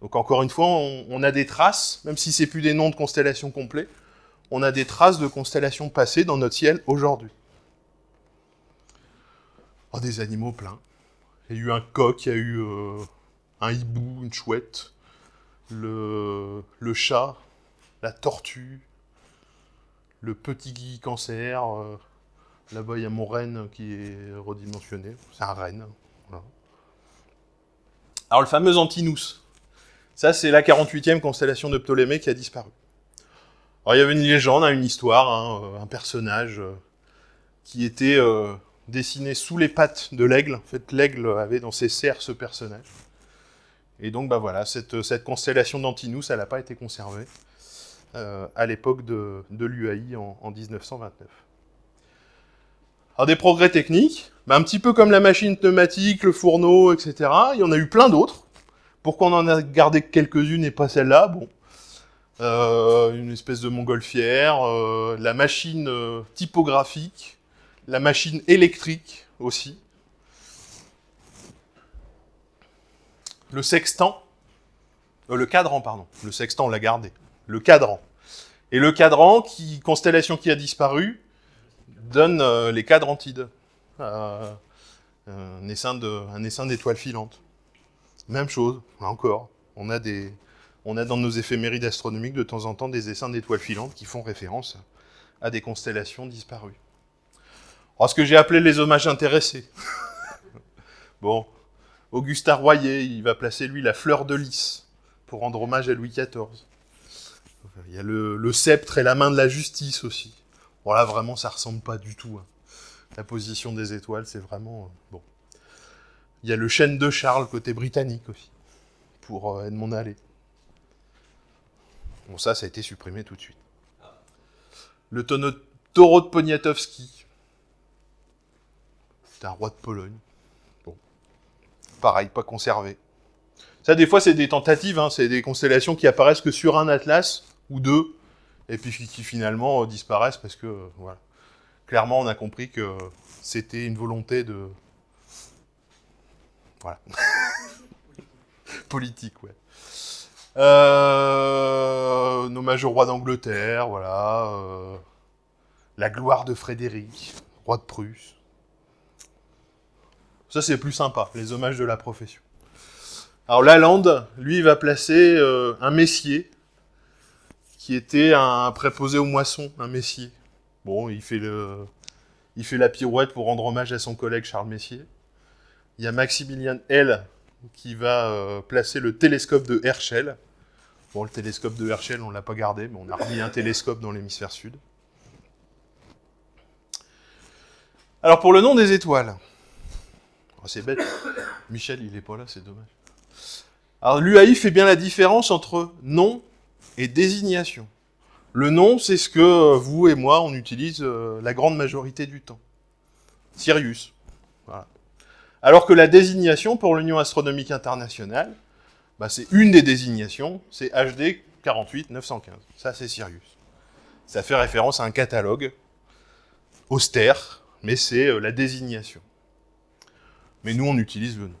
Donc encore une fois, on, a des traces, même si c'est plus des noms de constellations complets, on a des traces de constellations passées dans notre ciel aujourd'hui. Oh, des animaux pleins. Il y a eu un coq, il y a eu euh, un hibou, une chouette, le, le, chat, la tortue, le petit Guy cancer. Euh, la Là-bas, il y a mon renne qui est redimensionné. C'est un renne. Alors, le fameux Antinous. Ça, c'est la 48e constellation de Ptolémée qui a disparu. Alors, il y avait une légende, hein, une histoire, hein, euh, un personnage qui était dessiné sous les pattes de l'aigle. En fait, l'aigle avait dans ses serres ce personnage. Et donc, bah voilà, cette, constellation d'Antinous, elle n'a pas été conservée euh, à l'époque de, l'UAI en, 1929. Alors, des progrès techniques, bah, un petit peu comme la machine pneumatique, le fourneau, etc. Il y en a eu plein d'autres. Pourquoi on en a gardé quelques-unes et pas celle-là Bon, euh, une espèce de montgolfière, euh, la machine typographique, la machine électrique aussi, le sextant, euh, le cadran, pardon, le sextant, on l'a gardé, le cadran. Et le cadran, qui, constellation qui a disparu, donne euh, les cadrantides, euh, un essaim d'étoiles filantes. Même chose, là encore, on a, des, on a dans nos éphémérides astronomiques de temps en temps des essaims d'étoiles filantes qui font référence à des constellations disparues. Alors, ce que j'ai appelé les hommages intéressés. [LAUGHS] bon, Augustin Royer, il va placer lui la fleur de lys pour rendre hommage à Louis XIV. Il y a le, sceptre et la main de la justice aussi. Bon là vraiment ça ressemble pas du tout. Hein. La position des étoiles c'est vraiment euh, bon. Il y a le chêne de Charles côté britannique aussi pour euh, Edmond Alley. Bon ça ça a été supprimé tout de suite. Le tonneau, taureau de Poniatowski c'est un roi de Pologne. Bon. Pareil, pas conservé. Ça, des fois, c'est des tentatives, hein. c'est des constellations qui apparaissent que sur un atlas ou deux, et puis qui finalement euh, disparaissent parce que, euh, voilà. Clairement, on a compris que c'était une volonté de. Voilà. [LAUGHS] Politique, ouais. Euh, au roi d'Angleterre, voilà. Euh, la gloire de Frédéric, roi de Prusse. Ça, c'est plus sympa, les hommages de la profession. Alors Lalande, lui, va placer euh, un messier, qui était un préposé aux moissons, un messier. Bon, il fait, le, il fait la pirouette pour rendre hommage à son collègue Charles Messier. Il y a Maximilien L qui va euh, placer le télescope de Herschel. Bon, le télescope de Herschel, on ne l'a pas gardé, mais on a remis un télescope dans l'hémisphère sud. Alors pour le nom des étoiles, ah, c'est bête. [COUGHS] Michel, il n'est pas là, c'est dommage. Alors l'UAI fait bien la différence entre nom et désignation. Le nom, c'est ce que vous et moi, on utilise euh, la grande majorité du temps. Sirius. Alors que la désignation pour l'Union astronomique internationale, bah, c'est une des désignations, c'est HD 48915. Ça, c'est Sirius. Ça fait référence à un catalogue austère, mais c'est euh, la désignation. Mais nous, on utilise le nom.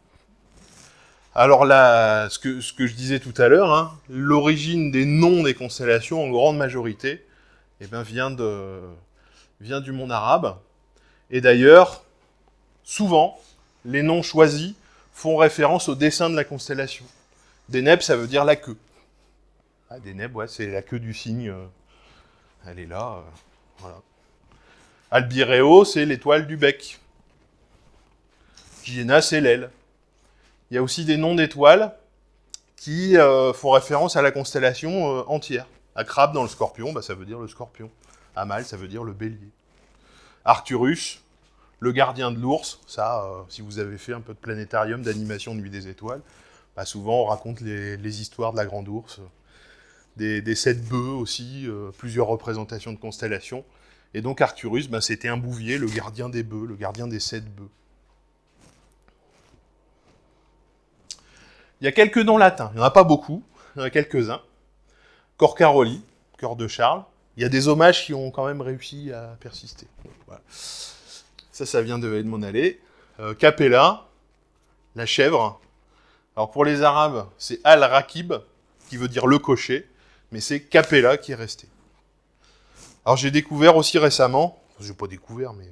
Alors là, ce que, je disais tout à l'heure, hein, l'origine des noms des constellations, en grande majorité, eh ben, vient, de, vient du monde arabe. Et d'ailleurs, souvent, les noms choisis font référence au dessin de la constellation. Deneb, ça veut dire la queue. Ah, Deneb, ouais, c'est la queue du signe. Euh, elle est là, euh, voilà. Albireo, c'est l'étoile du bec. Qui c'est l'aile. Il y a aussi des noms d'étoiles qui euh, font référence à la constellation euh, entière. À dans le scorpion, bah, ça veut dire le scorpion. Amal, ça veut dire le bélier. Arcturus, le gardien de l'ours, ça, euh, si vous avez fait un peu de planétarium, d'animation de Nuit des Étoiles, bah, souvent on raconte les, histoires de la grande ours, des, sept bœufs aussi, plusieurs représentations de constellations. Et donc Arcturus, bah, c'était un bouvier, le gardien des bœufs, le gardien des sept bœufs. Il y a quelques noms latins, il n'y en a pas beaucoup, il y en a quelques-uns. Corcaroli, cœur de Charles. Il y a des hommages qui ont quand même réussi à persister. Ça, ça vient de Edmond aller. Euh, Capella, la chèvre. Alors pour les Arabes, c'est Al-Rakib, qui veut dire le cocher, mais c'est Capella qui est resté. Alors j'ai découvert aussi récemment, je n'ai pas découvert, mais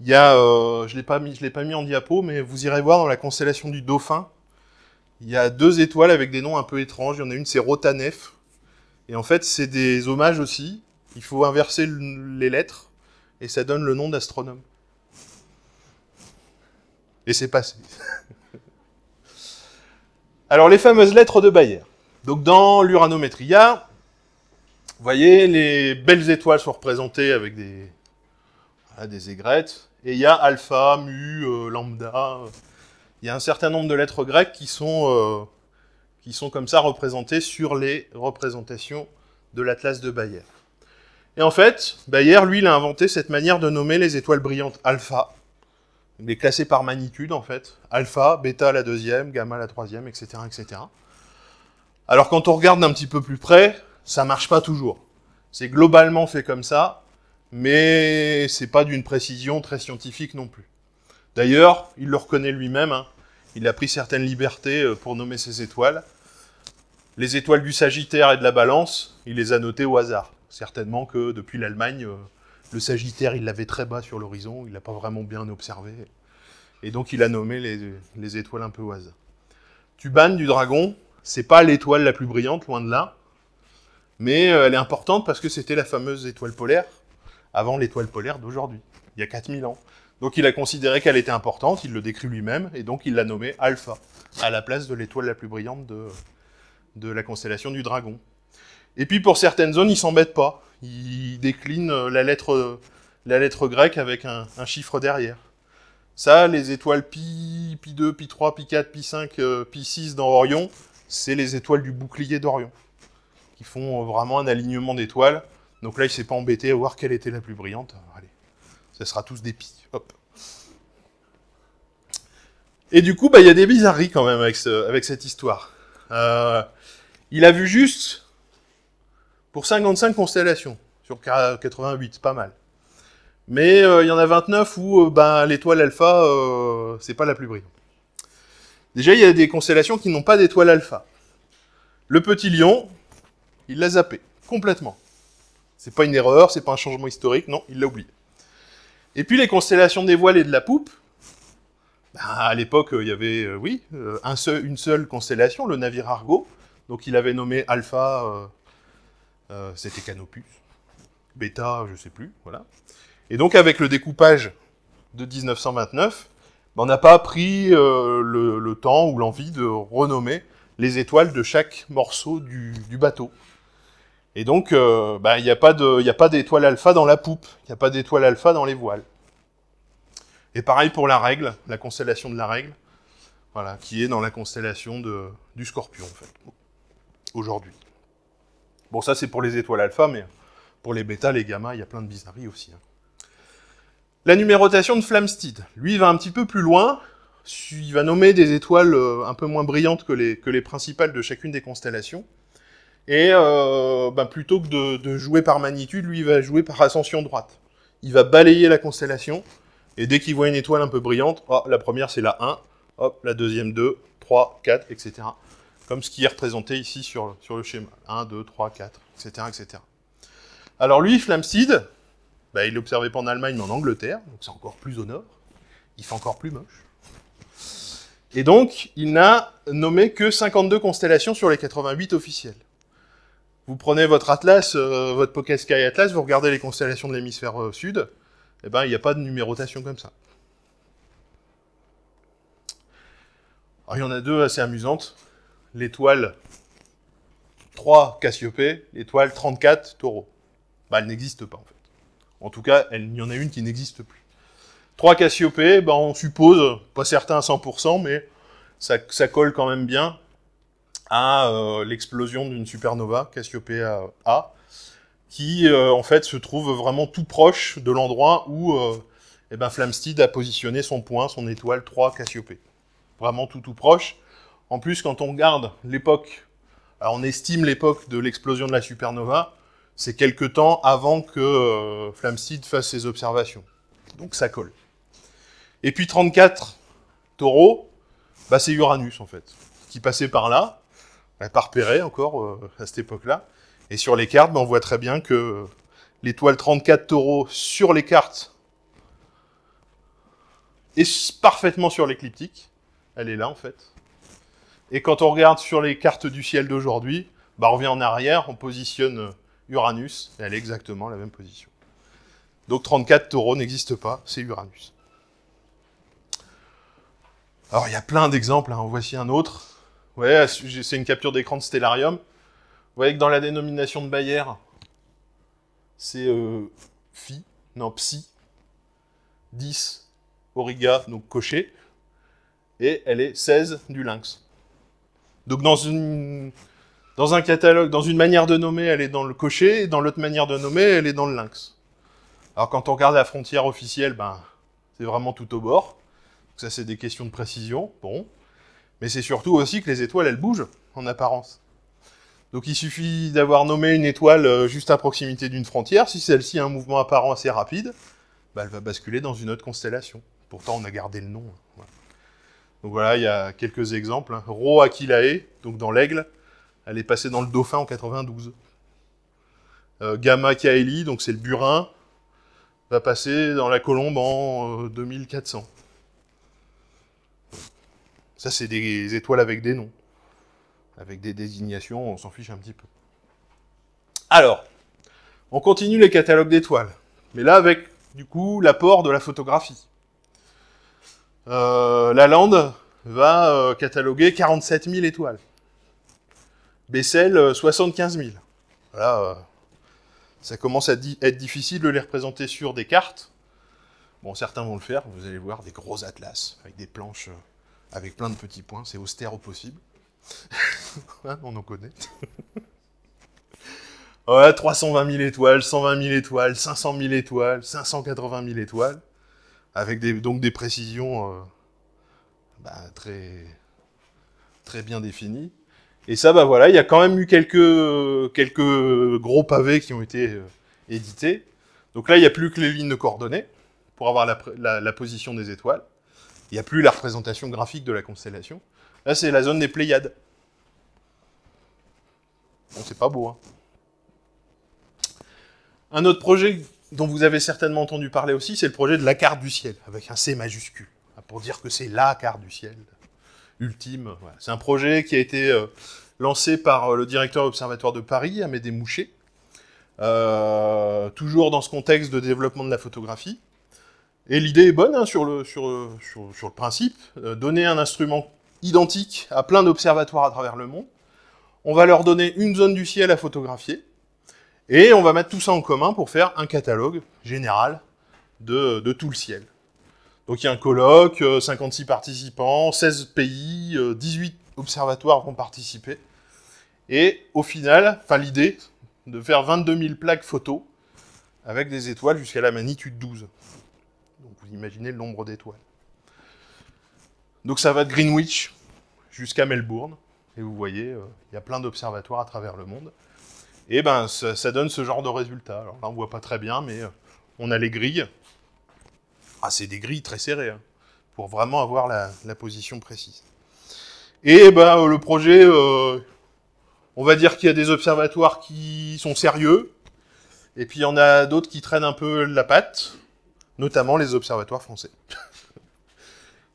il y a, euh, je ne pas mis, je l'ai pas mis en diapo, mais vous irez voir dans la constellation du Dauphin, il y a deux étoiles avec des noms un peu étranges. Il y en a une, c'est Rotanef. Et en fait, c'est des hommages aussi. Il faut inverser les lettres et ça donne le nom d'astronome. Et c'est passé. [LAUGHS] Alors, les fameuses lettres de Bayer. Donc, dans l'Uranometria, vous voyez, les belles étoiles sont représentées avec des, des aigrettes. Et il y a alpha, mu, euh, lambda. Euh, il y a un certain nombre de lettres grecques qui sont, euh, qui sont comme ça représentées sur les représentations de l'Atlas de Bayer. Et en fait, Bayer, lui, il a inventé cette manière de nommer les étoiles brillantes alpha. Il les classé par magnitude, en fait. Alpha, bêta la deuxième, gamma la troisième, etc., etc. Alors quand on regarde d'un petit peu plus près, ça marche pas toujours. C'est globalement fait comme ça, mais c'est pas d'une précision très scientifique non plus. D'ailleurs, il le reconnaît lui-même, hein il a pris certaines libertés euh, pour nommer ses étoiles. Les étoiles du Sagittaire et de la Balance, il les a notées au hasard. Certainement que depuis l'Allemagne, euh, le Sagittaire, il l'avait très bas sur l'horizon, il l'a pas vraiment bien observé. Et donc il a nommé les, étoiles un peu au hasard. tuban du Dragon, c'est pas l'étoile la plus brillante, loin de là. Mais euh, elle est importante parce que c'était la fameuse étoile polaire, avant l'étoile polaire d'aujourd'hui, il y a 4000 ans. Donc il a considéré qu'elle était importante, il le décrit lui-même, et donc il l'a nommé Alpha, à la place de l'étoile la plus brillante de, la constellation du Dragon. Et puis pour certaines zones, il s'embête pas. Il décline euh, euh, la lettre, grecque avec un, chiffre derrière. Ça, les étoiles Pi, Pi 2, Pi 3, Pi 4, Pi 5, euh, Pi 6 dans Orion, c'est les étoiles du bouclier d'Orion, qui font vraiment un alignement d'étoiles. Donc là, il ne s'est pas embêté à voir quelle était la plus brillante. Ce sera tous des pis. Et du coup, bah, il y a des bizarreries quand même avec, cette histoire. Euh, il a vu juste pour 55 constellations sur 88, pas mal. Mais euh, il y en a 29 où euh, bah, l'étoile alpha, c'est pas la plus brillante. Déjà, il y a des constellations qui n'ont pas d'étoile alpha. Le petit lion, il l'a zappé, complètement. C'est pas une erreur, c'est pas un changement historique, non, il l'a oublié. Et puis les constellations des voiles et de la poupe, bah, à l'époque, euh, il y avait, euh, oui, euh, une seule constellation, le navire Argo. Donc il avait nommé Alpha, c'était Canopus. Beta, je ne sais plus, voilà. Et donc avec le découpage de 1929, bah, on n'a pas pris le, temps ou l'envie de renommer les étoiles de chaque morceau du bateau. Et donc, euh, bah, il n'y a pas d'étoile alpha dans la poupe, il n'y a pas d'étoile alpha dans les voiles. Et pareil pour la règle, la constellation de la règle, voilà, qui est dans la constellation du scorpion, en fait, aujourd'hui. Bon, ça c'est pour les étoiles alpha, mais pour les bêta, les gamma, il y a plein de bizarreries aussi. Hein. La numérotation de Flamsteed, lui, va un petit peu plus loin, il va nommer des étoiles euh, un peu moins brillantes que les principales de chacune des constellations, et euh, ben, plutôt que de, jouer par magnitude, lui, il va jouer par ascension droite. Il va balayer la constellation, et dès qu'il voit une étoile un peu brillante, oh, la première c'est la 1, hop, la deuxième 2, 3, 4, etc. Comme ce qui est représenté ici sur, sur le schéma. 1, 2, 3, 4, etc. etc. Alors lui, Flamsteed, ben, il l'observait pas en Allemagne, mais en Angleterre, donc c'est encore plus au nord. Il fait encore plus moche. Et donc, il n'a nommé que 52 constellations sur les 88 officielles. Vous prenez votre atlas, euh, votre Pocket Sky Atlas, vous regardez les constellations de l'hémisphère euh, sud, et eh ben il n'y a pas de numérotation comme ça. Alors il y en a deux assez amusantes. L'étoile 3 Cassiopée, l'étoile 34 Taureau. Bah, elle n'existe pas en fait. En tout cas, il y en a une qui n'existe plus. 3 Cassiopée, Bah, ben, on suppose, pas certain à 100%, mais ça, ça colle quand même bien, à euh, l'explosion d'une supernova, Cassiopeia A, qui euh, en fait se trouve vraiment tout proche de l'endroit où euh, eh ben, Flamsteed a positionné son point, son étoile 3 Cassiopée. Vraiment tout tout proche. En plus, quand on regarde l'époque, on estime l'époque de l'explosion de la supernova, c'est quelque temps avant que Flamsteed fasse ses observations. Donc ça colle. Et puis 34 taureaux, bah, c'est Uranus en fait, qui passait par là, n'est pas repérée encore euh, à cette époque-là. Et sur les cartes, bah, on voit très bien que l'étoile 34 taureau sur les cartes est parfaitement sur l'écliptique. Elle est là, en fait. Et quand on regarde sur les cartes du ciel d'aujourd'hui, bah, on revient en arrière, on positionne Uranus, et elle est exactement la même position. Donc 34 taureau n'existe pas, c'est Uranus. Alors il y a plein d'exemples, hein. voici un autre. Ouais, c'est une capture d'écran de Stellarium. Vous voyez que dans la dénomination de Bayer, c'est euh, phi, non, psi, 10, origa, donc coché, et elle est 16 du lynx. Donc dans un catalogue, dans une manière de nommer, elle est dans le coché, et dans l'autre manière de nommer, elle est dans le lynx. Alors quand on regarde la frontière officielle, ben, c'est vraiment tout au bord. ça, c'est des questions de précision. Bon mais c'est surtout aussi que les étoiles, elles bougent en apparence. Donc il suffit d'avoir nommé une étoile euh, juste à proximité d'une frontière. Si celle-ci a un mouvement apparent assez rapide, bah, elle va basculer dans une autre constellation. Pourtant, on a gardé le nom. Hein, donc voilà, il y a quelques exemples. Hein. Rho Aquilae, donc dans l'aigle, elle est passée dans le dauphin en 92. Euh, Gamma Kaeli, donc c'est le burin, va passer dans la colombe en 2400. Euh, ça, c'est des étoiles avec des noms. Avec des désignations, on s'en fiche un petit peu. Alors, on continue les catalogues d'étoiles. Mais là, avec, du coup, l'apport de la photographie. Euh, Lalande va euh, cataloguer 47 000 étoiles. Bessel, 75 euh, 000. Voilà, euh, ça commence à être difficile de les représenter sur des cartes. Bon, certains vont le faire, vous allez voir, des gros atlas, avec des planches avec plein de petits points, c'est austère au possible. [LAUGHS] Hein, on en connaît. [LAUGHS] ouais, 320 000 étoiles, 120 000 étoiles, 500 000 étoiles, 580 000 étoiles, avec des, donc des précisions euh, bah, très, très bien définies. Et ça, bah voilà, il y a quand même eu quelques, quelques gros pavés qui ont été euh, édités. Donc là, il n'y a plus que les lignes de coordonnées pour avoir la position des étoiles. Il n'y a plus la représentation graphique de la constellation. Là, c'est la zone des Pléiades. Bon, c'est pas beau. Hein. Un autre projet dont vous avez certainement entendu parler aussi, c'est le projet de la carte du ciel, avec un C majuscule, ah, pour dire que c'est la carte du ciel ultime. C'est un projet qui a été euh, lancé par euh, le directeur de l'Observatoire de Paris, Amédée Mouchet, euh, toujours dans ce contexte de développement de la photographie. Et l'idée est bonne hein, sur, le, principe, euh, donner un instrument identique à plein d'observatoires à travers le monde, on va leur donner une zone du ciel à photographier, et on va mettre tout ça en commun pour faire un catalogue général de, tout le ciel. Donc il y a un colloque, 56 euh, participants, 16 pays, 18 euh, observatoires vont participer. Et au final, enfin l'idée de faire 22 000 plaques photos avec des étoiles jusqu'à la magnitude 12. Vous imaginez le nombre d'étoiles. Donc ça va de Greenwich jusqu'à Melbourne. Et vous voyez, euh, il y a plein d'observatoires à travers le monde. Et eh ben, ça, donne ce genre de résultat. Alors là, on ne voit pas très bien, mais euh, on a les grilles. Ah, c'est des grilles très serrées, hein, pour vraiment avoir la, position précise. Et eh ben, euh, le projet, on va dire qu'il y a des observatoires qui sont sérieux, et puis il y en a d'autres qui traînent un peu la patte notamment les observatoires français, [LAUGHS]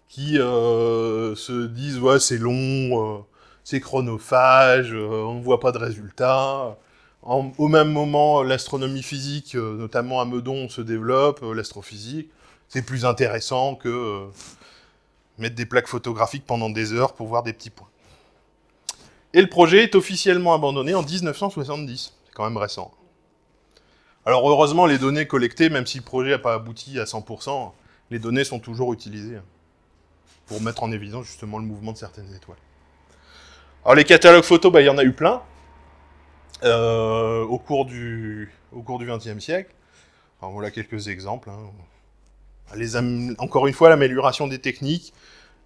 qui euh, se disent ouais c'est long, euh, c'est chronophage, euh, on ne voit pas de résultats. au même moment, l'astronomie physique, notamment à Meudon, se développe, l'astrophysique, c'est plus intéressant que mettre des plaques photographiques pendant des heures pour voir des petits points. Et le projet est officiellement abandonné en 1970, c'est quand même récent. Alors heureusement, les données collectées, même si le projet n'a pas abouti à 100%, les données sont toujours utilisées pour mettre en évidence justement le mouvement de certaines étoiles. Alors les catalogues photos, bah, il y en a eu plein euh, au cours du XXe siècle. voilà quelques exemples. Hein. encore une fois, l'amélioration des techniques,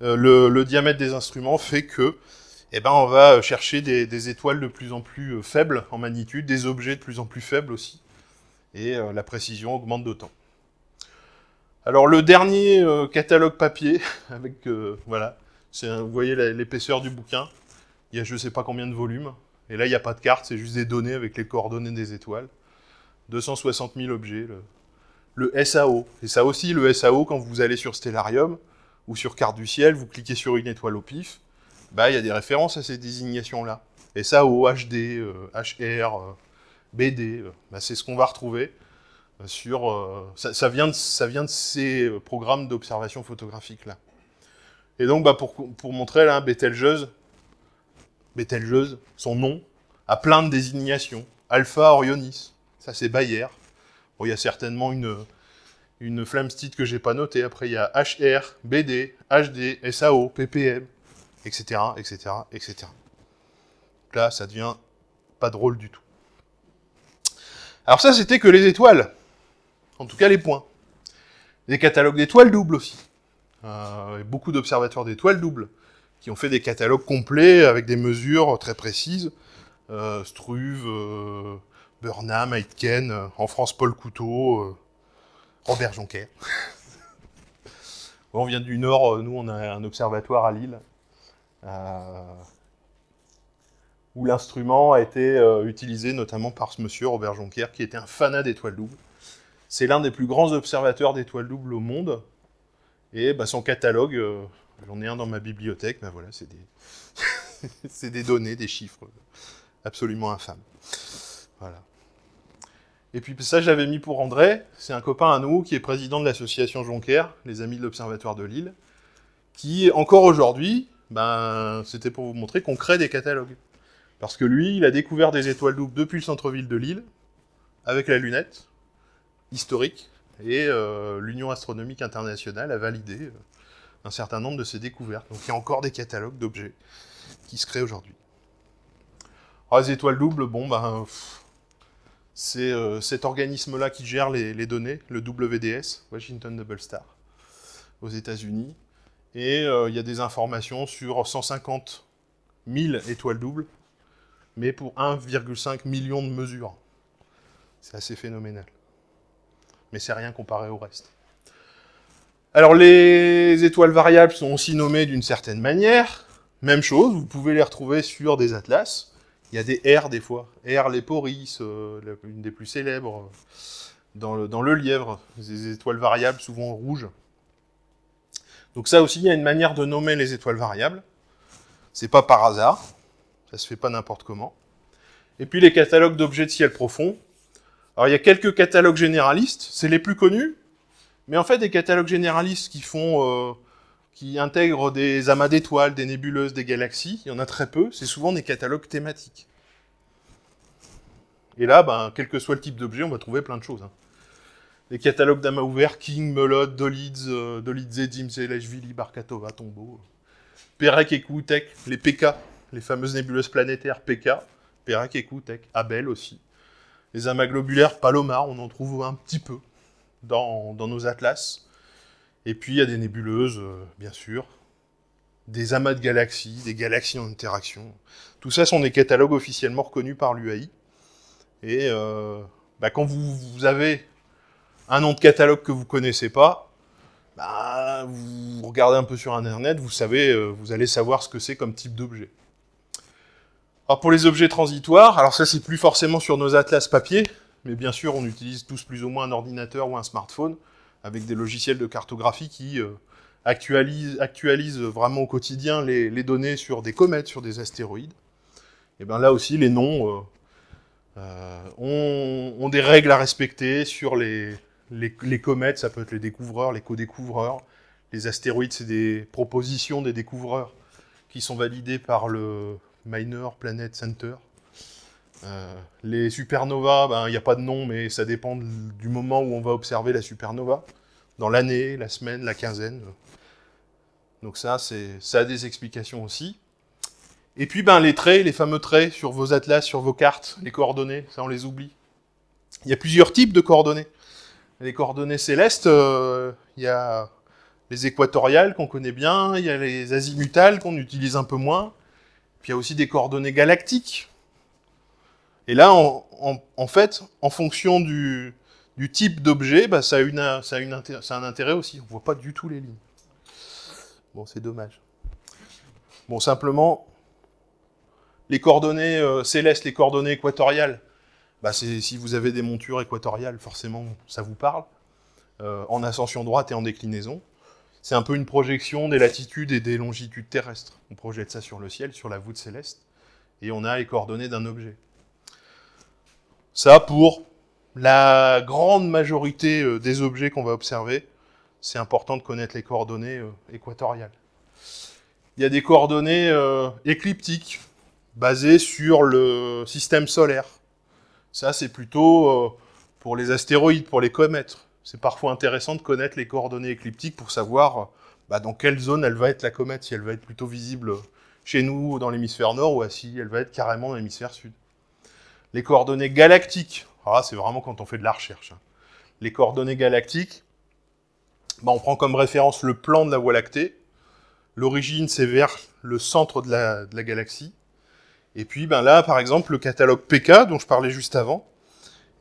euh, le, diamètre des instruments fait que eh ben, on va chercher des, étoiles de plus en plus euh, faibles en magnitude, des objets de plus en plus faibles aussi et euh, la précision augmente d'autant. Alors le dernier euh, catalogue papier, [LAUGHS] avec euh, voilà, vous voyez l'épaisseur du bouquin, il y a je ne sais pas combien de volumes, et là il n'y a pas de carte, c'est juste des données avec les coordonnées des étoiles. 260 000 objets, le, SAO. Et ça aussi, le SAO, quand vous allez sur Stellarium ou sur Carte du Ciel, vous cliquez sur une étoile au pif, bah, il y a des références à ces désignations-là. SAO, HD, HR, BD, euh, bah, c'est ce qu'on va retrouver euh, sur... Euh, ça, vient de, ça vient de ces programmes d'observation photographique-là. Et donc, bah, pour, montrer, là, Bételgeuse, Bételgeuse, son nom, a plein de désignations. Alpha Orionis, ça c'est Bayer. Bon, il y a certainement une, une flamstite que j'ai pas notée. Après, il y a HR, BD, HD, SAO, PPM, etc., etc., etc. là, ça devient pas drôle du tout. Alors ça, c'était que les étoiles. En tout cas, les points. Des catalogues d'étoiles doubles aussi. Euh, beaucoup d'observatoires d'étoiles doubles qui ont fait des catalogues complets avec des mesures très précises. Euh, Struve, euh, Burnham, Aitken, en France Paul Couteau, Robert Jonquet. [LAUGHS] on vient du Nord, nous on a un observatoire à Lille où l'instrument a été euh, utilisé notamment par ce monsieur Robert Jonker, qui était un fanat d'étoiles doubles. C'est l'un des plus grands observateurs d'étoiles doubles au monde. Et bah, son catalogue, euh, j'en ai un dans ma bibliothèque, mais voilà, [LAUGHS] c'est des... données, des chiffres absolument infâmes. Voilà. Et puis ça, j'avais mis pour André, c'est un copain à nous qui est président de l'association Jonker, les Amis de l'Observatoire de Lille, qui encore aujourd'hui, ben, c'était pour vous montrer qu'on crée des catalogues. Parce que lui, il a découvert des étoiles doubles depuis le centre-ville de Lille, avec la lunette, historique, et euh, l'Union astronomique internationale a validé euh, un certain nombre de ces découvertes. Donc il y a encore des catalogues d'objets qui se créent aujourd'hui. Ah, les étoiles doubles, bon, ben, c'est euh, cet organisme-là qui gère les, données, le WDS, Washington Double Star, aux États-Unis. Et il y a des informations sur 150 000 étoiles doubles mais pour 1,5 million de mesures. C'est assez phénoménal. Mais c'est rien comparé au reste. Alors les étoiles variables sont aussi nommées d'une certaine manière. Même chose, vous pouvez les retrouver sur des atlas. Il y a des R des fois. R les Poris, euh, une des plus célèbres. Euh, dans le, dans le lièvre, des étoiles variables souvent rouges. Donc ça aussi, il y a une manière de nommer les étoiles variables. C'est pas par hasard ça se fait pas n'importe comment. Et puis les catalogues d'objets de ciel profond. Alors il y a quelques catalogues généralistes, c'est les plus connus, mais en fait des catalogues généralistes qui font, euh, qui intègrent des amas d'étoiles, des nébuleuses, des galaxies, il y en a très peu, c'est souvent des catalogues thématiques. Et là, ben, quel que soit le type d'objet, on va trouver plein de choses. Les hein. catalogues d'amas ouverts, King, Melod, Dolids, euh, Dolidze, Dimse, Barkatova, Tombeau, Perek et Koutek, les PK, les fameuses nébuleuses planétaires PK, et Tech, Abel aussi. Les amas globulaires Palomar, on en trouve un petit peu dans, nos atlas. Et puis il y a des nébuleuses, euh, bien sûr, des amas de galaxies, des galaxies en interaction. Tout ça sont des catalogues officiellement reconnus par l'UAI. Et euh, bah, quand vous, avez un nom de catalogue que vous ne connaissez pas, bah, vous regardez un peu sur Internet, vous savez, euh, vous allez savoir ce que c'est comme type d'objet. Alors pour les objets transitoires, alors ça c'est plus forcément sur nos atlas papier, mais bien sûr on utilise tous plus ou moins un ordinateur ou un smartphone avec des logiciels de cartographie qui euh, actualisent, vraiment au quotidien les, données sur des comètes, sur des astéroïdes. Et bien là aussi les noms euh, euh, ont, des règles à respecter sur les, comètes, ça peut être les découvreurs, les co-découvreurs. Les astéroïdes, c'est des propositions des découvreurs qui sont validées par le, Minor, Planet, Center. Euh, les supernovas, ben, il n'y a pas de nom, mais ça dépend du moment où on va observer la supernova, dans l'année, la semaine, la quinzaine. Donc ça, ça a des explications aussi. Et puis ben, les traits, les fameux traits sur vos atlas, sur vos cartes, les coordonnées, ça on les oublie. Il y a plusieurs types de coordonnées. Les coordonnées célestes, euh, il y a les équatoriales qu'on connaît bien, il y a les azimutales qu'on utilise un peu moins, puis il y a aussi des coordonnées galactiques. Et là, en fait, en fonction du, type d'objet, bah, ça, a un intérêt aussi. On ne voit pas du tout les lignes. Bon, c'est dommage. Bon, simplement, les coordonnées euh, célestes, les coordonnées équatoriales, bah, si vous avez des montures équatoriales, forcément, ça vous parle. Euh, en ascension droite et en déclinaison. C'est un peu une projection des latitudes et des longitudes terrestres. On projette ça sur le ciel, sur la voûte céleste, et on a les coordonnées d'un objet. Ça, pour la grande majorité euh, des objets qu'on va observer, c'est important de connaître les coordonnées euh, équatoriales. Il y a des coordonnées euh, écliptiques, basées sur le système solaire. Ça, c'est plutôt pour les astéroïdes, pour les comètes c'est parfois intéressant de connaître les coordonnées écliptiques pour savoir bah, dans quelle zone elle va être la comète, si elle va être plutôt visible chez nous dans l'hémisphère nord ou si elle va être carrément dans l'hémisphère sud. Les coordonnées galactiques, ah, c'est vraiment quand on fait de la recherche. Hein. Les coordonnées galactiques, bah, on prend comme référence le plan de la Voie lactée. L'origine, c'est vers le centre de la, galaxie. Et puis ben là, par exemple, le catalogue PK dont je parlais juste avant,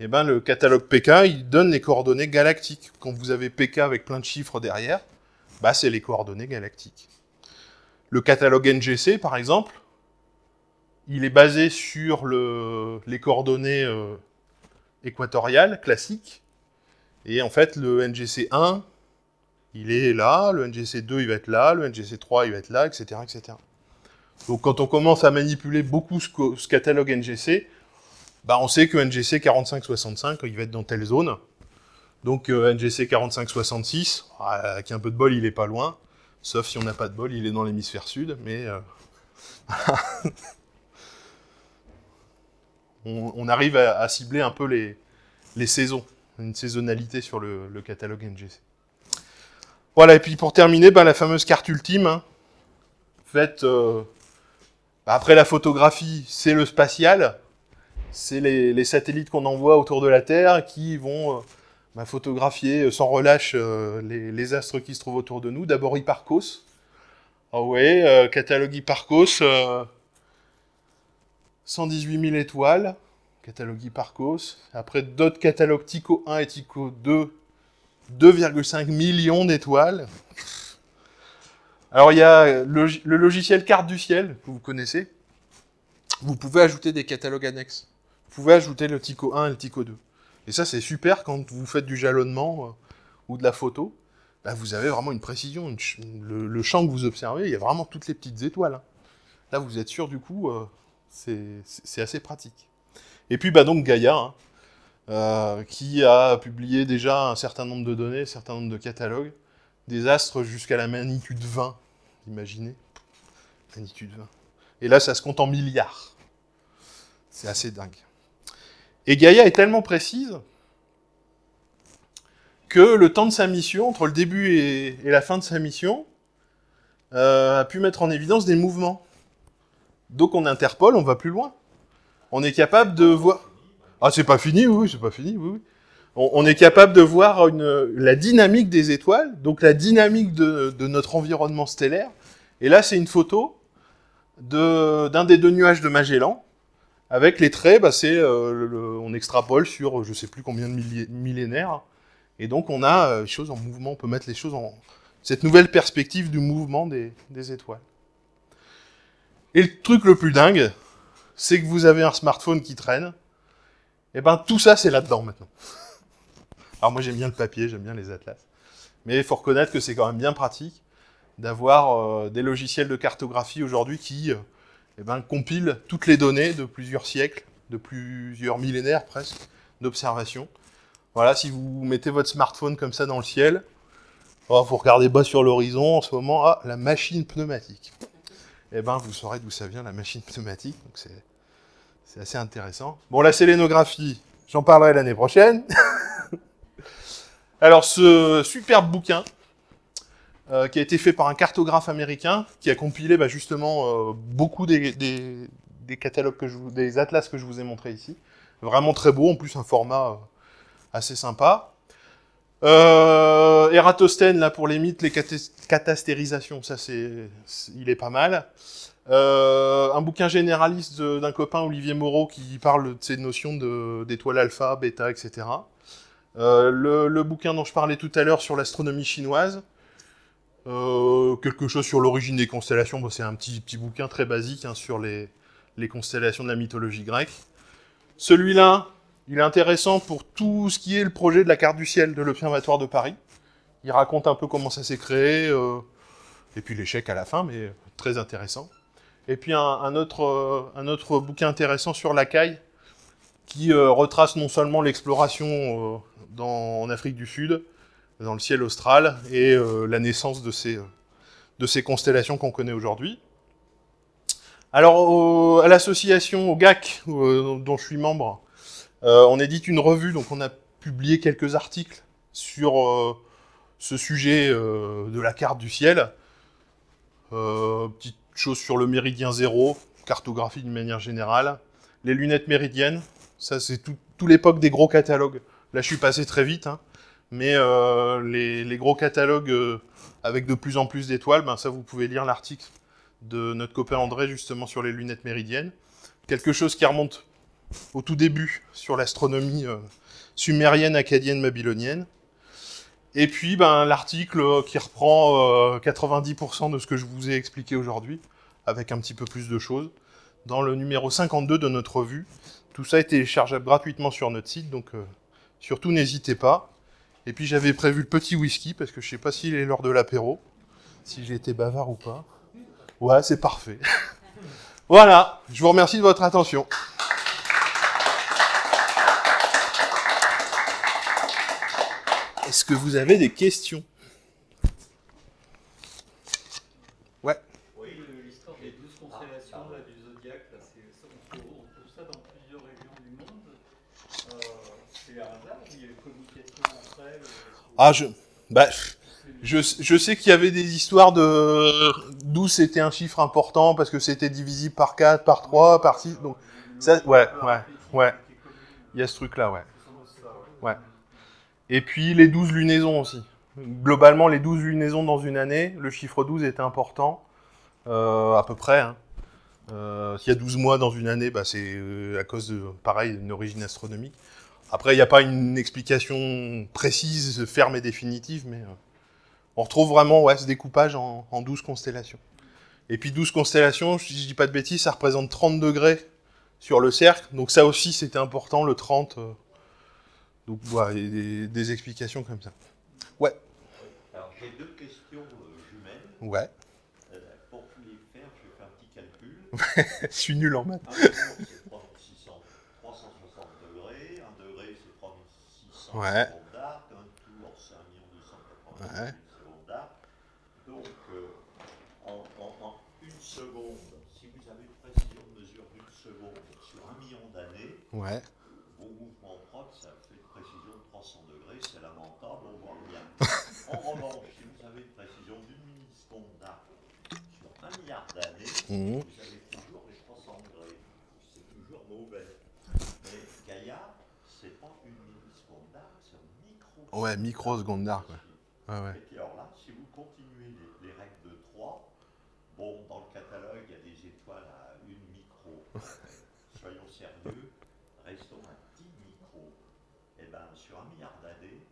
eh ben, le catalogue PK, il donne les coordonnées galactiques. Quand vous avez PK avec plein de chiffres derrière, bah, c'est les coordonnées galactiques. Le catalogue NGC, par exemple, il est basé sur les coordonnées euh, équatoriales classiques. Et en fait, le NGC 1, il est là, le NGC 2, il va être là, le NGC 3, il va être là, etc. etc. Donc quand on commence à manipuler beaucoup ce catalogue NGC, bah, on sait que NGC 4565, il va être dans telle zone. Donc euh, NGC 4566, ah, avec un peu de bol, il est pas loin. Sauf si on n'a pas de bol, il est dans l'hémisphère sud, mais... Euh, [LAUGHS] on, arrive à, cibler un peu les, saisons, une saisonnalité sur le, catalogue NGC. Voilà, et puis pour terminer, bah, la fameuse carte ultime, hein, euh, après la photographie, c'est le spatial, c'est les, satellites qu'on envoie autour de la Terre qui vont euh, bah, photographier euh, sans relâche euh, les, astres qui se trouvent autour de nous. D'abord Hipparcos. Ah ouais, catalogue Hipparchos, 118 000 étoiles, catalogue Hipparcos. Après d'autres catalogues Tycho 1 et Tycho 2, 2,5 millions d'étoiles. Alors il y a le, le, logiciel Carte du Ciel, que vous connaissez. Vous pouvez ajouter des catalogues annexes. Vous pouvez ajouter le Tico 1 et le Tico 2. Et ça, c'est super quand vous faites du jalonnement euh, ou de la photo. vous avez vraiment une précision. le, champ que vous observez, il y a vraiment toutes les petites étoiles. Hein. Là, vous êtes sûr, du coup, euh, c'est assez pratique. Et puis, bah, donc, Gaïa, hein, euh, qui a publié déjà un certain nombre de données, un certain nombre de catalogues, des astres jusqu'à la magnitude 20. Imaginez. Magnitude 20. Et là, ça se compte en milliards. C'est assez dingue. Et Gaïa est tellement précise que le temps de sa mission, entre le début et, la fin de sa mission, euh, a pu mettre en évidence des mouvements. Donc on interpole, on va plus loin. On est capable de voir... Ah, c'est pas fini, oui, c'est pas fini, oui, oui. On, est capable de voir la dynamique des étoiles, donc la dynamique de, notre environnement stellaire. Et là, c'est une photo d'un des deux nuages de Magellan, avec les traits, bah, euh, on extrapole sur je ne sais plus combien de millénaires. Et donc on a euh, les choses en mouvement, on peut mettre les choses en cette nouvelle perspective du mouvement des, étoiles. Et le truc le plus dingue, c'est que vous avez un smartphone qui traîne. Et eh ben tout ça c'est là-dedans maintenant. [LAUGHS] Alors moi j'aime bien le papier, j'aime bien les atlas. Mais il faut reconnaître que c'est quand même bien pratique d'avoir euh, des logiciels de cartographie aujourd'hui qui eh ben, compile toutes les données de plusieurs siècles, de plusieurs millénaires presque, d'observation. Voilà, si vous mettez votre smartphone comme ça dans le ciel, oh, vous regardez bas sur l'horizon, en ce moment, ah, la machine pneumatique. Eh ben, vous saurez d'où ça vient, la machine pneumatique, donc c'est assez intéressant. Bon, la sélénographie, j'en parlerai l'année prochaine. [LAUGHS] Alors, ce superbe bouquin, euh, qui a été fait par un cartographe américain qui a compilé bah, justement euh, beaucoup des, catalogues des atlas que je vous ai montrés ici. Vraiment très beau, en plus un format euh, assez sympa. Eratosthène là pour les mythes, les catastérisations, ça c'est, il est pas mal. un bouquin généraliste d'un copain Olivier Moreau qui parle de ces notions d'étoiles alpha, bêta, etc. le, bouquin dont je parlais tout à l'heure sur l'astronomie chinoise, euh, quelque chose sur l'origine des constellations, c'est un petit, petit bouquin très basique hein, sur les, les, constellations de la mythologie grecque. Celui-là, il est intéressant pour tout ce qui est le projet de la carte du ciel de l'Observatoire de Paris. Il raconte un peu comment ça s'est créé, euh, et puis l'échec à la fin, mais très intéressant. Et puis un, autre, euh, un autre bouquin intéressant sur la caille, qui retrace non seulement l'exploration en Afrique du Sud, dans le ciel austral et euh, la naissance de ces, euh, de ces constellations qu'on connaît aujourd'hui. Alors, à l'association, au GAC, euh, dont je suis membre, on édite une revue, donc on a publié quelques articles sur ce sujet de la carte du ciel. petite chose sur le méridien zéro, cartographie d'une manière générale. Les lunettes méridiennes, ça c'est toute l'époque des gros catalogues. Là je suis passé très vite. Hein. Mais euh, les, gros catalogues euh, avec de plus en plus d'étoiles, ben, ça vous pouvez lire l'article de notre copain André justement sur les lunettes méridiennes. Quelque chose qui remonte au tout début sur l'astronomie euh, sumérienne, acadienne, babylonienne. Et puis ben, l'article qui reprend 90% de ce que je vous ai expliqué aujourd'hui, avec un petit peu plus de choses, dans le numéro 52 de notre revue. Tout ça est téléchargeable gratuitement sur notre site, donc surtout n'hésitez pas. Et puis j'avais prévu le petit whisky, parce que je sais pas s'il est l'heure de l'apéro, si j'ai été bavard ou pas. Ouais, c'est parfait. [LAUGHS] voilà, je vous remercie de votre attention. Est-ce que vous avez des questions Ah, je. Bah, je, sais qu'il y avait des histoires de. 12, c'était un chiffre important parce que c'était divisible par 4, par 3, par 6. Donc, ouais, ouais, ouais. Il y a ce truc-là, ouais. Ouais. Et puis les 12 lunaisons aussi. Globalement, les 12 lunaisons dans une année, le chiffre 12 est important, euh, à peu près. Hein. Euh, s'il y a 12 mois dans une année, bah, c'est euh, à cause de, pareil, d'une origine astronomique. Après, il n'y a pas une explication précise, ferme et définitive, mais euh, on retrouve vraiment ouais, ce découpage en, douze 12 constellations. Et puis 12 constellations, si je dis pas de bêtises, ça représente 30 degrés sur le cercle. Donc ça aussi, c'était important, le 30. Euh, donc voilà, des, explications comme ça. Ouais. Alors j'ai deux questions jumelles. Euh, ouais. pour les faire, je vais faire un petit calcul. [LAUGHS] je suis nul en maths. Ah, Ouais. Donc, euh, en, en, une seconde, si vous avez une précision de mesure d'une seconde sur un million d'années, ouais. vos mouvements propres, ça fait une précision de 300 degrés, c'est lamentable, on voit rien. en revanche, si vous avez une précision d'une seconde d'arc sur un milliard d'années, mmh. mmh. Ouais, micro d'arc. Ouais. Ouais, Et puis alors là, si vous continuez les, règles de 3, bon, dans le catalogue, il y a des étoiles à une micro. [LAUGHS] Soyons sérieux, restons à 10 micros. Et eh bien, sur un milliard d'années,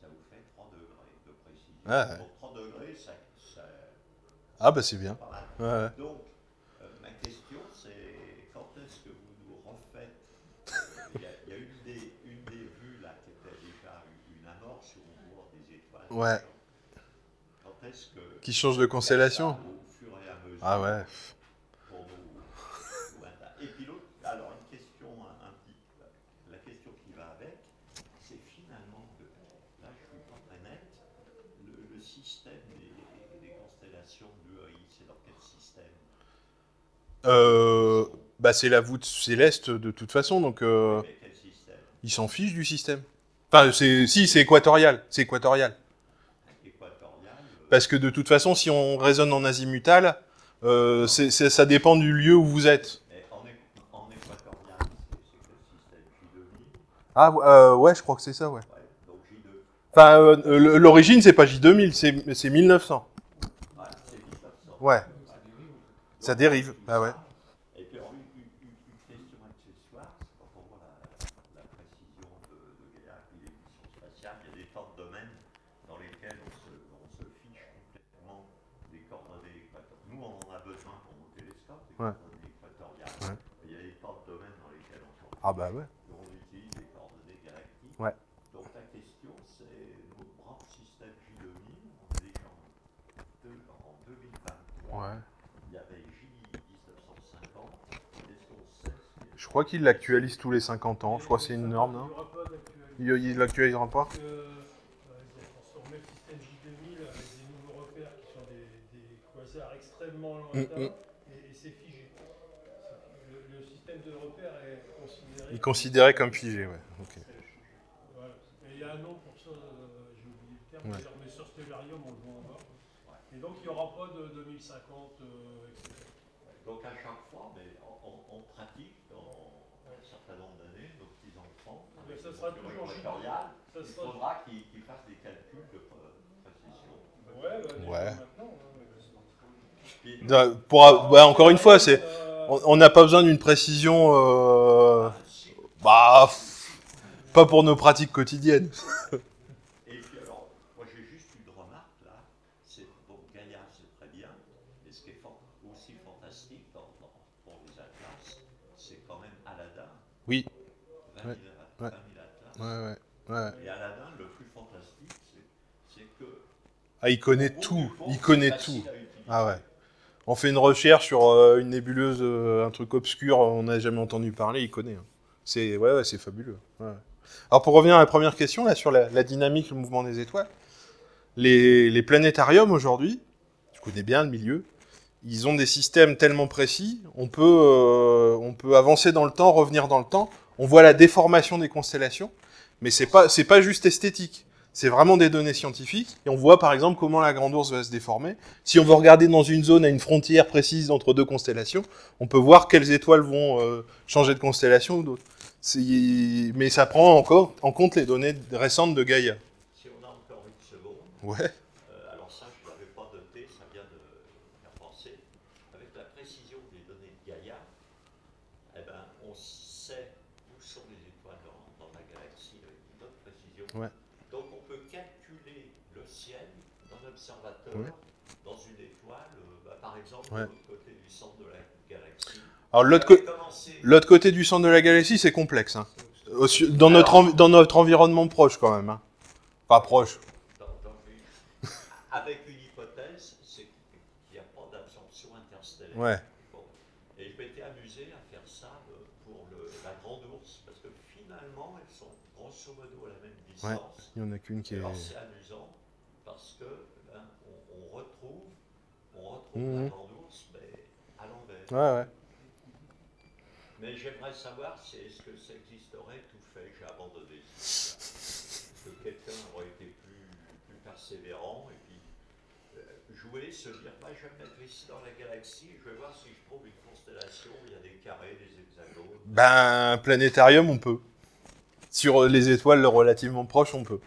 ça vous fait 3 degrés de précision. Ouais. Donc 3 degrés, ça. ah, bah c'est bien. Ouais, Donc, Ouais. Quand est-ce que. Qui change de constellation Ah ouais. Pour [LAUGHS] et puis l'autre, alors une question, un, petit, la question qui va avec, c'est finalement que, là je suis en planète, le, système des, constellations de l'EI c'est dans quel système euh, bah c'est la voûte céleste de toute façon, donc euh, ils s'en fichent du système. Enfin, c'est si, c'est équatorial, c'est équatorial. Parce que de toute façon, si on raisonne en Asie euh, ça dépend du lieu où vous êtes. Ah euh, ouais, je crois que c'est ça, ouais. Enfin, euh, l'origine, c'est pas J2000, c'est 1900. Ouais. Ça dérive, bah ouais. Ah bah ben oui. On utilise galactiques. Ouais. Donc la question, c'est notre propre système J2000, en 2023, il y avait J1950. Est-ce Je crois qu'il l'actualise tous les 50 ans. Je crois que c'est une norme, Ils Il ne l'actualisera pas euh, euh, ont transformé le système J2000 avec des nouveaux repères qui sont des, des quasars extrêmement hum, hum. lointains. Il est considéré comme figé, ouais. Et il y a un nom pour ça, euh, j'ai oublié le terme, mais sur Stellarium, on le voit en Et donc, il n'y aura pas de 2050, etc. Euh, donc, à chaque fois, mais ben, on, pratique dans un certain nombre d'années, nos petits-enfants, Mais ça sera toujours ça il faudra qu'ils qu fassent des calculs de précision. Ouais, encore une fois, euh, on n'a pas besoin d'une précision pas pour nos pratiques quotidiennes. Et [LAUGHS] puis alors, moi j'ai juste une remarque là. C'est bon, Gaillard, c'est très bien, mais ce qui est aussi fantastique pour les atlas, c'est quand même Aladdin. Oui. ouais. Ouais, ouais, Et Aladdin, le plus fantastique, c'est que. Ah, il connaît tout. il connaît tout. Ah ouais. On fait une recherche sur euh, une nébuleuse, euh, un truc obscur, on n'a jamais entendu parler, il connaît. Hein. C'est ouais, ouais c'est fabuleux. Ouais. Alors pour revenir à la première question, là, sur la, dynamique, le mouvement des étoiles, les, planétariums aujourd'hui, je connais bien le milieu, ils ont des systèmes tellement précis, on peut, euh, on peut avancer dans le temps, revenir dans le temps, on voit la déformation des constellations, mais c'est pas, c'est pas juste esthétique. C'est vraiment des données scientifiques, et on voit par exemple comment la grande ours va se déformer. Si on veut regarder dans une zone à une frontière précise entre deux constellations, on peut voir quelles étoiles vont euh, changer de constellation ou d'autres. Mais ça prend encore en compte les données récentes de Gaïa. Si on a encore une seconde. Ouais. Euh, alors ça, je ne l'avais pas noté, ça vient de faire penser. Avec la précision des données de Gaïa, eh ben, on sait où sont les étoiles dans, dans la galaxie avec une autre précision. Ouais. Donc on peut calculer le ciel d'un observateur dans une étoile, euh, bah, par exemple, de l'autre côté du centre de la galaxie. Alors l'autre euh, côté. L'autre côté du centre de la galaxie, c'est complexe. Hein. Dans, notre dans notre environnement proche, quand même. Hein. Pas proche. avec une hypothèse, c'est qu'il n'y a pas d'absorption interstellaire. Ouais. Et je m'étais amusé à faire ça euh, pour la grande ours, parce que finalement, elles sont grosso modo à la même distance. Ouais. Il n'y en a qu'une qui est. c'est amusant, parce que ben, on, retrouve, on retrouve la mmh. grande ours, mais à l'envers. Ouais, ouais. Mais j'aimerais savoir si est-ce que ça existerait tout fait. J'ai abandonné. Que quelqu'un aurait été plus, persévérant et puis euh, jouer, se dire bah, je vais mettre ici dans la galaxie, je vais voir si je trouve une constellation il y a des carrés, des hexagones. Ben, planétarium, on peut. Sur euh, les étoiles relativement proches, on peut.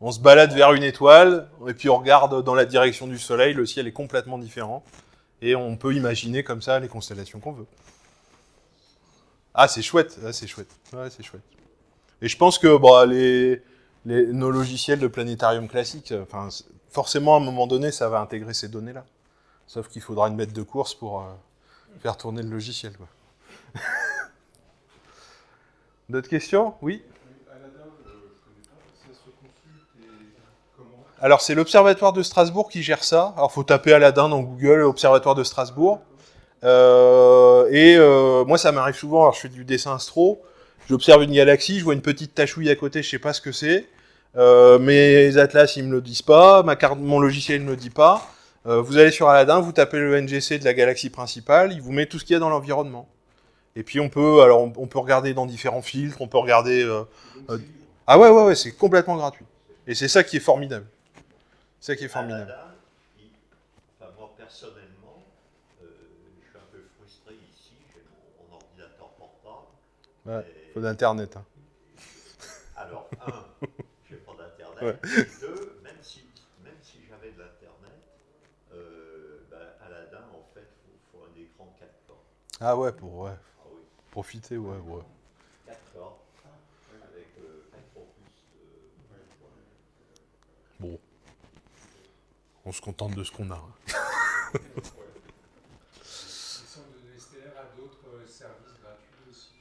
On se balade vers une étoile, et puis on regarde dans la direction du Soleil, le ciel est complètement différent, et on peut imaginer comme ça les constellations qu'on veut. Ah, c'est chouette, ah, c'est chouette. c'est chouette. Et je pense que les, nos logiciels de planétarium classique, euh, enfin, forcément, à un moment donné, ça va intégrer ces données-là. Sauf qu'il faudra une bête de course pour euh, faire tourner le logiciel. [LAUGHS] D'autres questions Oui Alors, c'est l'Observatoire de Strasbourg qui gère ça. Alors, faut taper Aladdin dans Google, Observatoire de Strasbourg. Euh, et euh, moi, ça m'arrive souvent. Alors, je fais du dessin astro. J'observe une galaxie, je vois une petite tachouille à côté, je sais pas ce que c'est. Euh, mes atlas, ils me le disent pas. Ma carte, mon logiciel ne le dit pas. vous allez sur Aladdin, vous tapez le NGC de la galaxie principale, il vous met tout ce qu'il y a dans l'environnement. Et puis on peut, alors on, peut regarder dans différents filtres, on peut regarder. ah ouais, ouais, ouais, c'est complètement gratuit. Et c'est ça qui est formidable. C'est ça qui est formidable. Ouais, faut d'Internet. Hein. [LAUGHS] Alors, un, n'ai pas d'Internet. Deux, même si, même si j'avais de l'Internet, euh, bah, Aladdin, en fait, il faut, un écran 4 corps. Ah ouais, pour ah profiter, ouais, ouais. 4 corps, avec euh, 4 plus. Euh, bon, on se contente de ce qu'on a. Hein. [LAUGHS]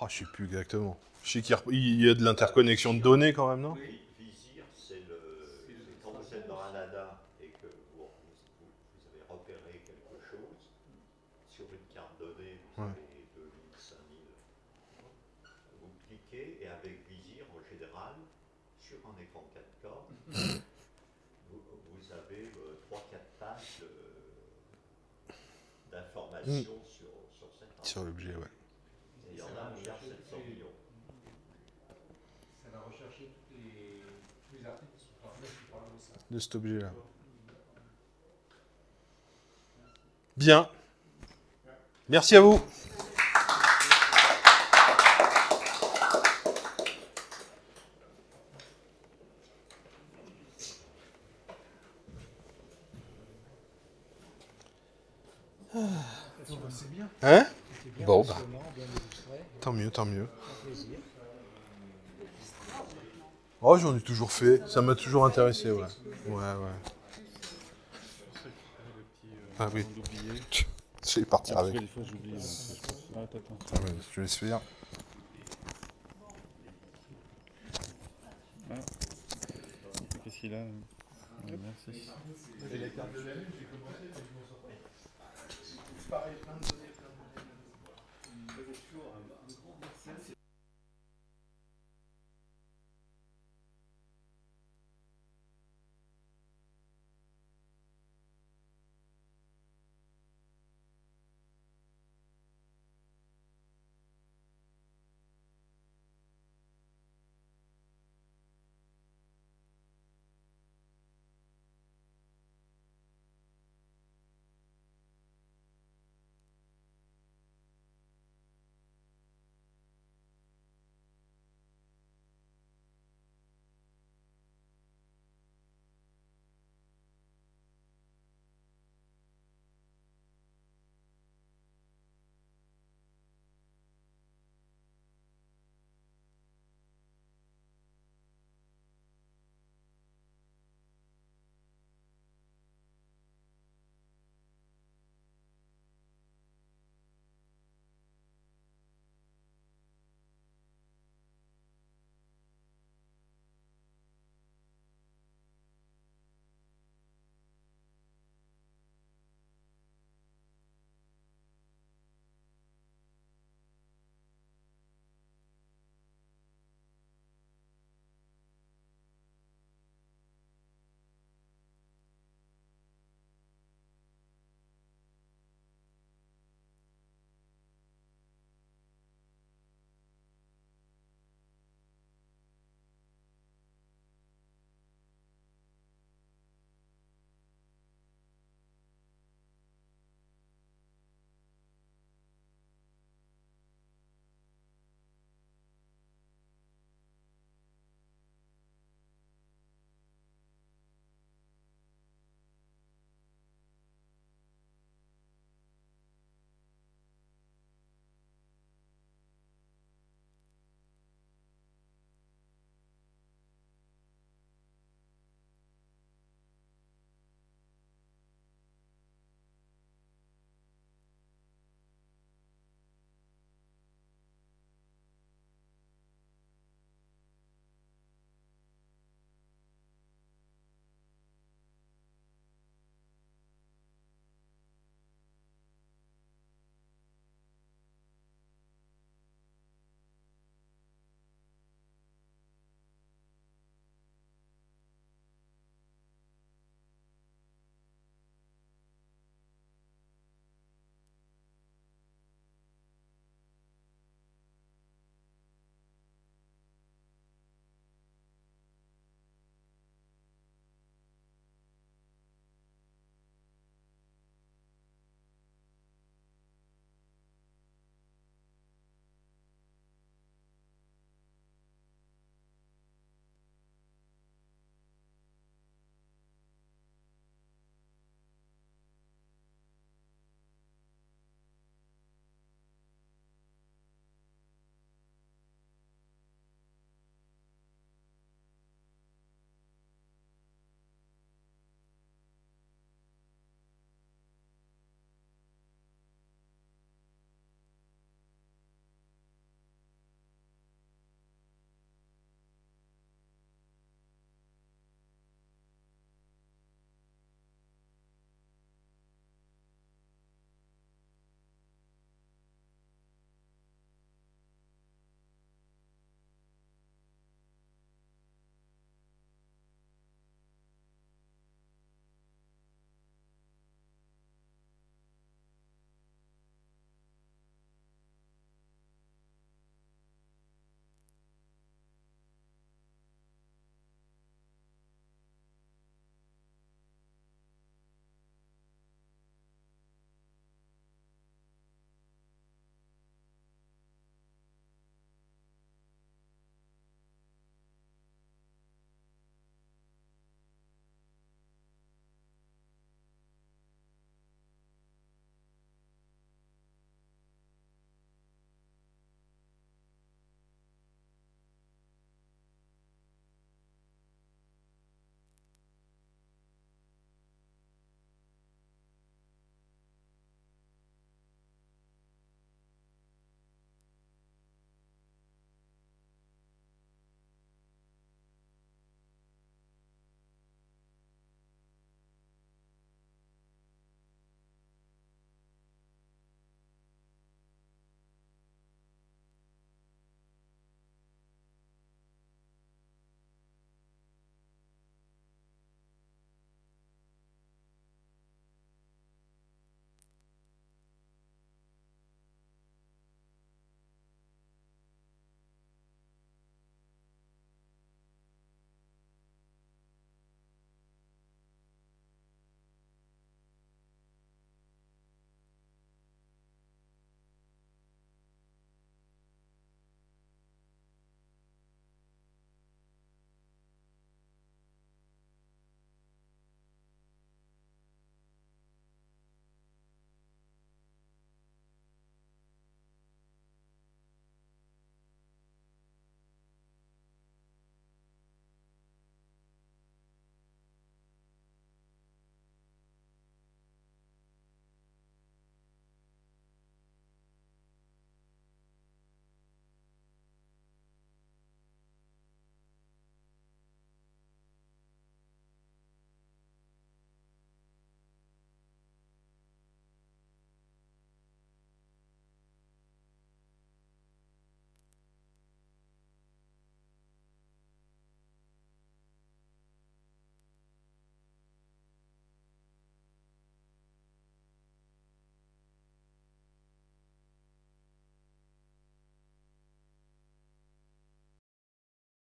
Ah, ne je sais plus exactement. Je sais qu'il y a de l'interconnexion de données quand même, non Oui, Vizir, c'est le. Quand vous êtes dans un ADA et que vous, avez repéré quelque chose, sur une carte donnée, vous ouais. 2000, 5000. Vous cliquez et avec Vizir, en général, sur un écran 4K, [LAUGHS] vous, avez 3-4 euh, pages mm. d'informations sur, sur objet. Sur l'objet, ouais de cet objet-là. Bien. Merci à vous. Ah, hein tant mieux. Oh, j'en ai toujours fait. Ça m'a toujours intéressé, ouais. Ouais, ouais. Ah oui. Je vais avec. Hein, je ah ah. Qu'est-ce qu'il a